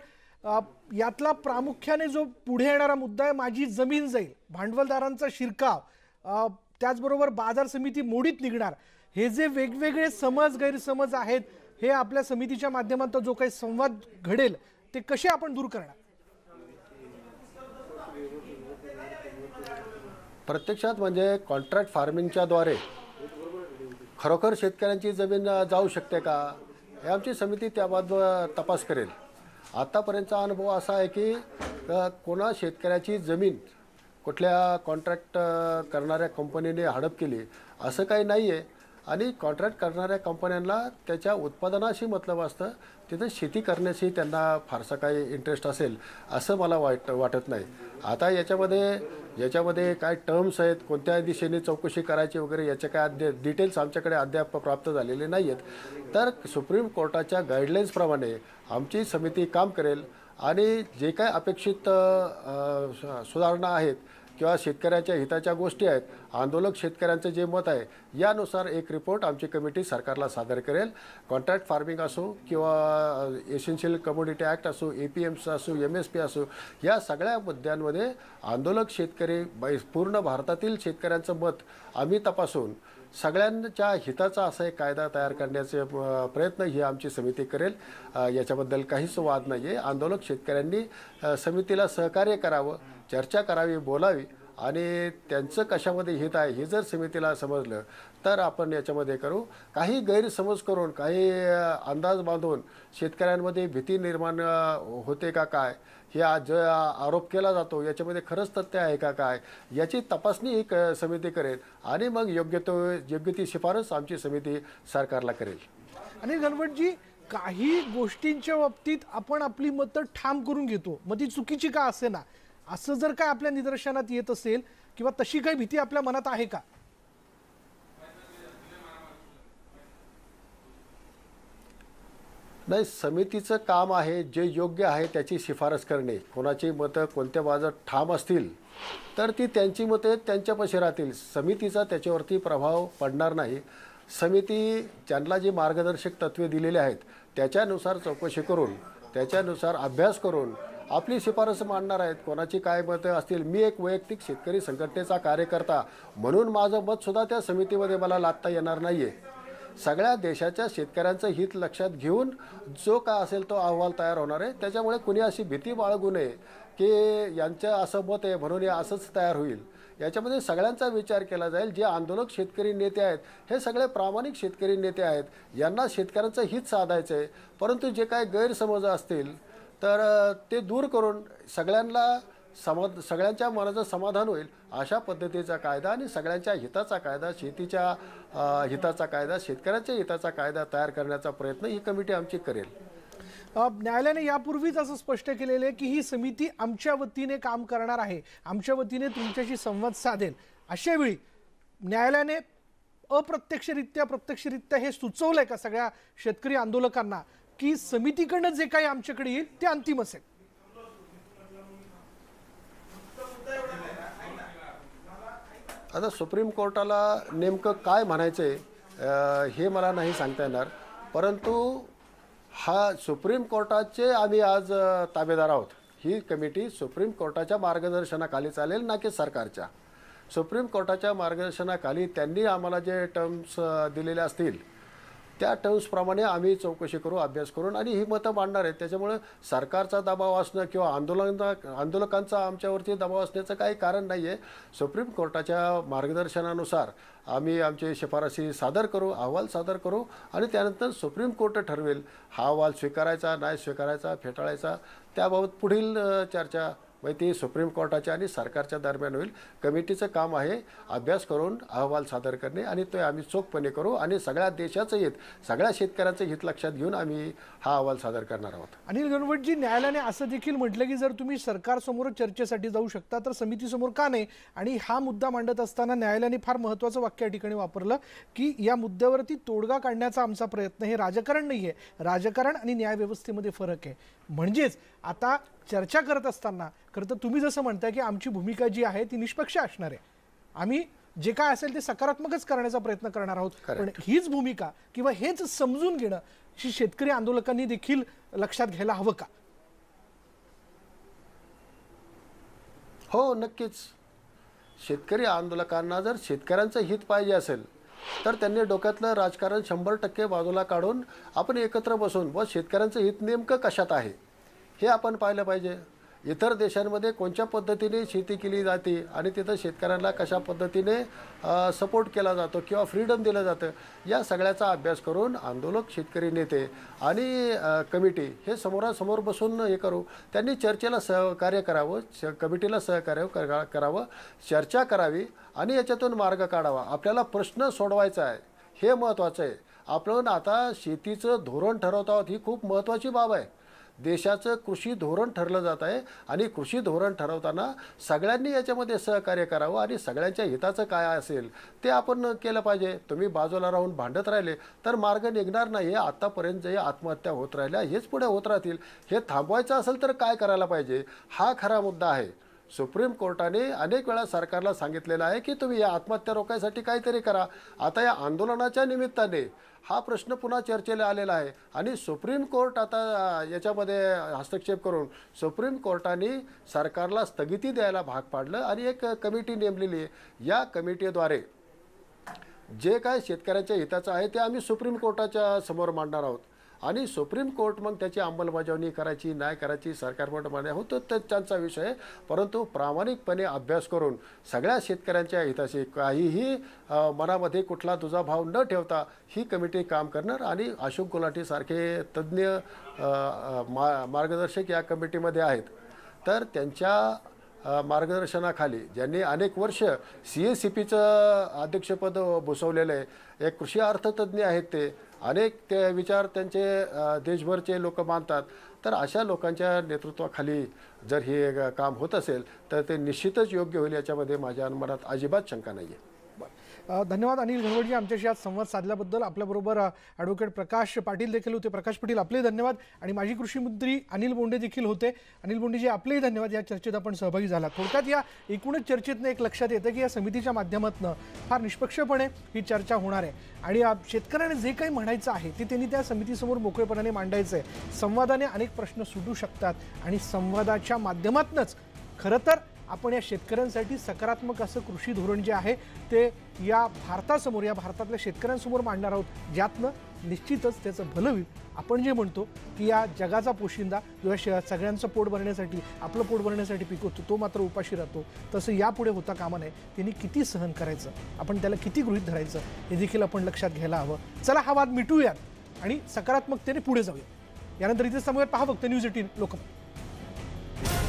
यातला प्रामुख्याने जो पुढे येणारा मुद्दा आहे माझी जमीन जाईल भांडवलदारांचा शिरकाव त्याचबरोबर बाजार समिती मोडीत निघणार हे जे वेगवेगळे समज गैरसमज आहेत हे आपल्या समितीच्या माध्यमातून जो काही संवाद घडेल ते कसे आपण दूर करणार प्रत्यक्षात म्हणजे कॉन्ट्रॅक्ट फार्मिंगच्या द्वारे खरोखर शेतकऱ्यांची जमीन जाऊ शकते का हे आमची समिती त्याबाबत तपास करेल आत्तापर्यंतचा अनुभव असा आहे की कोणा शेतकऱ्याची जमीन कुठल्या कॉन्ट्रॅक्ट करणाऱ्या कंपनीने हडप केली असं काही नाही आहे आणि कॉन्ट्रॅक्ट करणाऱ्या कंपन्यांना त्याच्या उत्पादनाशी मतलब असतं तिथे शेती करण्याशी त्यांना फारसा काही इंटरेस्ट असेल असं मला वाट वाटत नाही आता याच्यामध्ये याच्यामध्ये काय टर्म्स आहेत कोणत्या दिशेने चौकशी करायची वगैरे याचे काय अद्य डिटेल्स आमच्याकडे अद्याप प्राप्त झालेले नाही आहेत तर सुप्रीम कोर्टाच्या गाईडलाईन्सप्रमाणे आमची समिती काम करेल आणि जे काय अपेक्षित सुधारणा आहेत किंवा शेतकऱ्याच्या हिताच्या गोष्टी आहेत आंदोलक शेतकऱ्यांचं जे मत आहे यानुसार एक रिपोर्ट आमची कमिटी सरकारला सादर करेल कॉन्ट्रॅक्ट फार्मिंग असो किंवा एसेन्शियल कम्युनिटी ॲक्ट असो ए पी एमचं असो एम एस पी असो या सगळ्या मुद्द्यांमध्ये आंदोलक शेतकरी पूर्ण भारतातील शेतकऱ्यांचं मत आम्ही तपासून सगळ्यांच्या हिताचा असा एक कायदा तयार करण्याचे प्रयत्न ही आमची समिती करेल याच्याबद्दल काहीच वाद नाही आहे आंदोलक शेतकऱ्यांनी समितीला सहकार्य करावं चर्चा करावी बोलावी आणि त्यांचं कशामध्ये हित आहे हे जर समितीला समजलं तर आपण याच्यामध्ये करू काही गैरसमज करून काही अंदाज बांधून शेतकऱ्यांमध्ये भीती निर्माण होते का काय या जो आरोप केला जातो याच्यामध्ये खरंच तथ्य आहे का काय याची तपासणी एक समिती करेल आणि मग योग्य तो योग्य ती शिफारस आमची समिती सरकारला करेल आणि जी काही गोष्टींच्या बाबतीत आपण आपली मतं ठाम करून घेतो मग ती चुकीची का असे ना असं जर काय आपल्या निदर्शनात येत असेल किंवा तशी काही भीती आपल्या मनात आहे का नाही समितीचं काम आहे जे योग्य आहे त्याची शिफारस करणे कोणाची मतं कोणत्या बाजत ठाम असतील तर ती त्यांची मते त्यांच्यापाशी राहतील समितीचा त्याच्यावरती प्रभाव पडणार नाही समिती ज्यांना जी मार्गदर्शक तत्वे दिलेली आहेत त्याच्यानुसार चौकशी करून त्याच्यानुसार अभ्यास करून आपली शिफारस मांडणार आहेत कोणाची काय मतं असतील मी एक वैयक्तिक शेतकरी संघटनेचा कार्यकर्ता म्हणून माझं मतसुद्धा त्या समितीमध्ये मला लादता येणार नाही आहे सगळ्या देशाच्या शेतकऱ्यांचं हित लक्षात घेऊन जो का असेल तो अहवाल तयार होणार आहे त्याच्यामुळे कुणी अशी भीती बाळगू नये की यांचं असं मत आहे म्हणून हे असंच तयार होईल याच्यामध्ये सगळ्यांचा विचार केला जाईल जे आंदोलक शेतकरी नेते आहेत हे सगळे प्रामाणिक शेतकरी नेते आहेत यांना शेतकऱ्यांचं हित साधायचं आहे परंतु जे काय गैरसमज असतील तर ते दूर करून सगळ्यांना समा सगळ्यांच्या मनाचं समाधान होईल अशा पद्धतीचा कायदा आणि सगळ्यांच्या हिताचा कायदा शेतीच्या हिताचा कायदा शेतकऱ्याच्या हिताचा कायदा तयार करण्याचा प्रयत्न ही कमिटी आमची करेल न्यायालयाने यापूर्वीच असं स्पष्ट केलेलं आहे की ही समिती आमच्या वतीने काम करणार आहे आमच्या वतीने तुमच्याशी संवाद साधेल अशावेळी न्यायालयाने अप्रत्यक्षरित्या प्रत्यक्षरित्या हे सुचवलं आहे का सगळ्या शेतकरी आंदोलकांना की समितीकडनं जे काही आमच्याकडे येईल ते अंतिम असेल आता सुप्रीम कोर्टाला नेमकं काय म्हणायचं आहे हे मला नाही सांगता येणार परंतु हा सुप्रीम कोर्टाचे आम्ही आज ताबेदार आहोत ही कमिटी सुप्रीम कोर्टाच्या मार्गदर्शनाखाली चालेल ना की सरकारच्या सुप्रीम कोर्टाच्या मार्गदर्शनाखाली त्यांनी आम्हाला जे टर्म्स दिलेले असतील त्या टर्म्सप्रमाणे आम्ही चौकशी करू अभ्यास करून आणि ही मतं मांडणार आहेत त्याच्यामुळं सरकारचा दबाव असणं किंवा आंदोलना आंदोलकांचा आमच्यावरती दबाव असण्याचं काही कारण नाही आहे सुप्रीम कोर्टाच्या मार्गदर्शनानुसार आम्ही आमचे शिफारसी सादर करू अहवाल सादर करू आणि त्यानंतर सुप्रीम कोर्ट ठरवेल हा अहवाल स्वीकारायचा नाही स्वीकारायचा फेटाळायचा त्याबाबत पुढील चर्चा मग ती सुप्रीम कोर्टाच्या आणि सरकारच्या दरम्यान होईल कमिटीचं काम आहे अभ्यास करून अहवाल सादर करणे आणि तो आम्ही चोखपणे करू आणि सगळ्या देशाचं हित सगळ्या शेतकऱ्यांचं हित लक्षात घेऊन आम्ही हा अहवाल सादर करणार आहोत अनिल गणवटजी न्यायालयाने असं देखील म्हटलं की जर तुम्ही सरकारसमोर चर्चेसाठी जाऊ शकता तर समितीसमोर का नाही आणि हा मुद्दा मांडत असताना न्यायालयाने फार महत्त्वाचं वाक्य या ठिकाणी वापरलं की या मुद्द्यावरती तोडगा काढण्याचा आमचा प्रयत्न हे राजकारण नाही आहे राजकारण आणि न्यायव्यवस्थेमध्ये फरक आहे म्हणजेच आता चर्चा करत असताना खरं तर तुम्ही जसं म्हणताय की आमची भूमिका जी आहे ती निष्पक्ष असणार आहे आम्ही जे काय असेल ते सकारात्मकच करण्याचा प्रयत्न करणार आहोत पण हीच भूमिका किंवा हेच समजून घेणं ही शेतकरी आंदोलकांनी देखील लक्षात घ्यायला हवं का हो नक्कीच शेतकरी आंदोलकांना जर शेतकऱ्यांचं हित पाहिजे असेल तर त्यांनी डोक्यातलं राजकारण शंभर टक्के बाजूला काढून आपण एकत्र बसून व शेतकऱ्यांचं हित नेमकं कशात आहे हे आपण पाहिलं पाहिजे इतर देशांमध्ये कोणत्या पद्धतीने शेती केली जाते आणि तिथं शेतकऱ्यांना कशा पद्धतीने सपोर्ट केला जातो किंवा फ्रीडम दिलं जातं या सगळ्याचा अभ्यास करून आंदोलक शेतकरी नेते आणि कमिटी हे समोरासमोर बसून हे करू त्यांनी चर्चेला सहकार्य करावं च कमिटीला सहकार्य करा करावं चर्चा करावी आणि याच्यातून मार्ग काढावा आपल्याला प्रश्न सोडवायचा आहे हे महत्त्वाचं आहे आपण आता शेतीचं धोरण ठरवत आहोत ही खूप महत्त्वाची बाब आहे देशाचं कृषी धोरण ठरलं जात आहे आणि कृषी धोरण ठरवताना सगळ्यांनी याच्यामध्ये सहकार्य करावं आणि सगळ्यांच्या हिताचं काय असेल ते आपण केलं पाहिजे तुम्ही बाजूला राहून भांडत राहिले तर मार्ग निघणार नाही आत्तापर्यंत जे आत्महत्या होत राहिल्या हेच पुढे होत राहतील हे थांबवायचं असेल तर काय करायला पाहिजे हा खरा मुद्दा आहे सुप्रीम कोर्टाने अनेक वेळा सरकारला सांगितलेलं आहे की तुम्ही या आत्महत्या रोखायसाठी काहीतरी करा आता या आंदोलनाच्या निमित्ताने हा प्रश्न पुन्हा चर्चेला आलेला आहे आणि सुप्रीम कोर्ट आता याच्यामध्ये हस्तक्षेप करून सुप्रीम कोर्टाने सरकारला स्थगिती द्यायला भाग पाडलं आणि एक कमिटी नेमलेली आहे या कमिटीद्वारे जे काय शेतकऱ्यांच्या हिताचं आहे ते आम्ही सुप्रीम कोर्टाच्या समोर मांडणार आहोत आणि सुप्रीम कोर्ट मग त्याची अंमलबजावणी करायची नाही करायची सरकार मान्य होतं तर त्यांचा विषय परंतु प्रामाणिकपणे अभ्यास करून सगळ्या शेतकऱ्यांच्या हिताशी काहीही मनामध्ये कुठला तुझा भाव न ठेवता ही कमिटी काम करणार आणि अशोक गुलाटीसारखे तज्ज्ञ मा मार्गदर्शक या कमिटीमध्ये आहेत तर त्यांच्या मार्गदर्शनाखाली ज्यांनी अनेक वर्ष सी एस सी पीचं अध्यक्षपद भुसवलेलं आहे एक कृषी अर्थतज्ज्ञ आहेत ते अनेक ते विचार त्यांचे देशभरचे लोक मानतात तर अशा लोकांच्या नेतृत्वाखाली जर हे काम होत असेल तर ते निश्चितच योग्य होईल याच्यामध्ये माझ्या मनात अजिबात शंका नाही आहे धन्यवाद अनिल घनवडजी आमच्याशी आज संवाद साधल्याबद्दल आपल्याबरोबर ॲडव्होकेट प्रकाश पाटील देखील होते प्रकाश पाटील आपले धन्यवाद आणि माजी कृषी मंत्री अनिल बोंडे देखील होते अनिल बोंडेजी आपलेही धन्यवाद या चर्चेत आपण सहभागी झाला थोडक्यात या एकूणच चर्चेतनं एक लक्षात येतं की या समितीच्या माध्यमातून फार निष्पक्षपणे ही चर्चा होणार आहे आणि शेतकऱ्याने जे काही म्हणायचं आहे ते त्यांनी त्या समितीसमोर मोकळेपणाने मांडायचं आहे संवादाने अनेक प्रश्न सुटू शकतात आणि संवादाच्या माध्यमातूनच खरं तर आपण या शेतकऱ्यांसाठी सकारात्मक असं कृषी धोरण जे आहे ते या भारतासमोर या भारतातल्या शेतकऱ्यांसमोर मांडणार आहोत ज्यातनं निश्चितच त्याचं भलं होईल आपण जे म्हणतो की या जगाचा पोशिंदा किंवा श सगळ्यांचं पोट भरण्यासाठी आपलं पोट भरण्यासाठी पिकवतो तो मात्र उपाशी राहतो तसं यापुढे होता कामा नये त्यांनी किती सहन करायचं आपण त्याला किती गृहित धरायचं हे देखील आपण लक्षात घ्यायला हवं चला हा वाद मिटूयात आणि सकारात्मकतेने पुढे जाऊया यानंतर इथे समोर पहा फक्त न्यूज एटीन लोकमत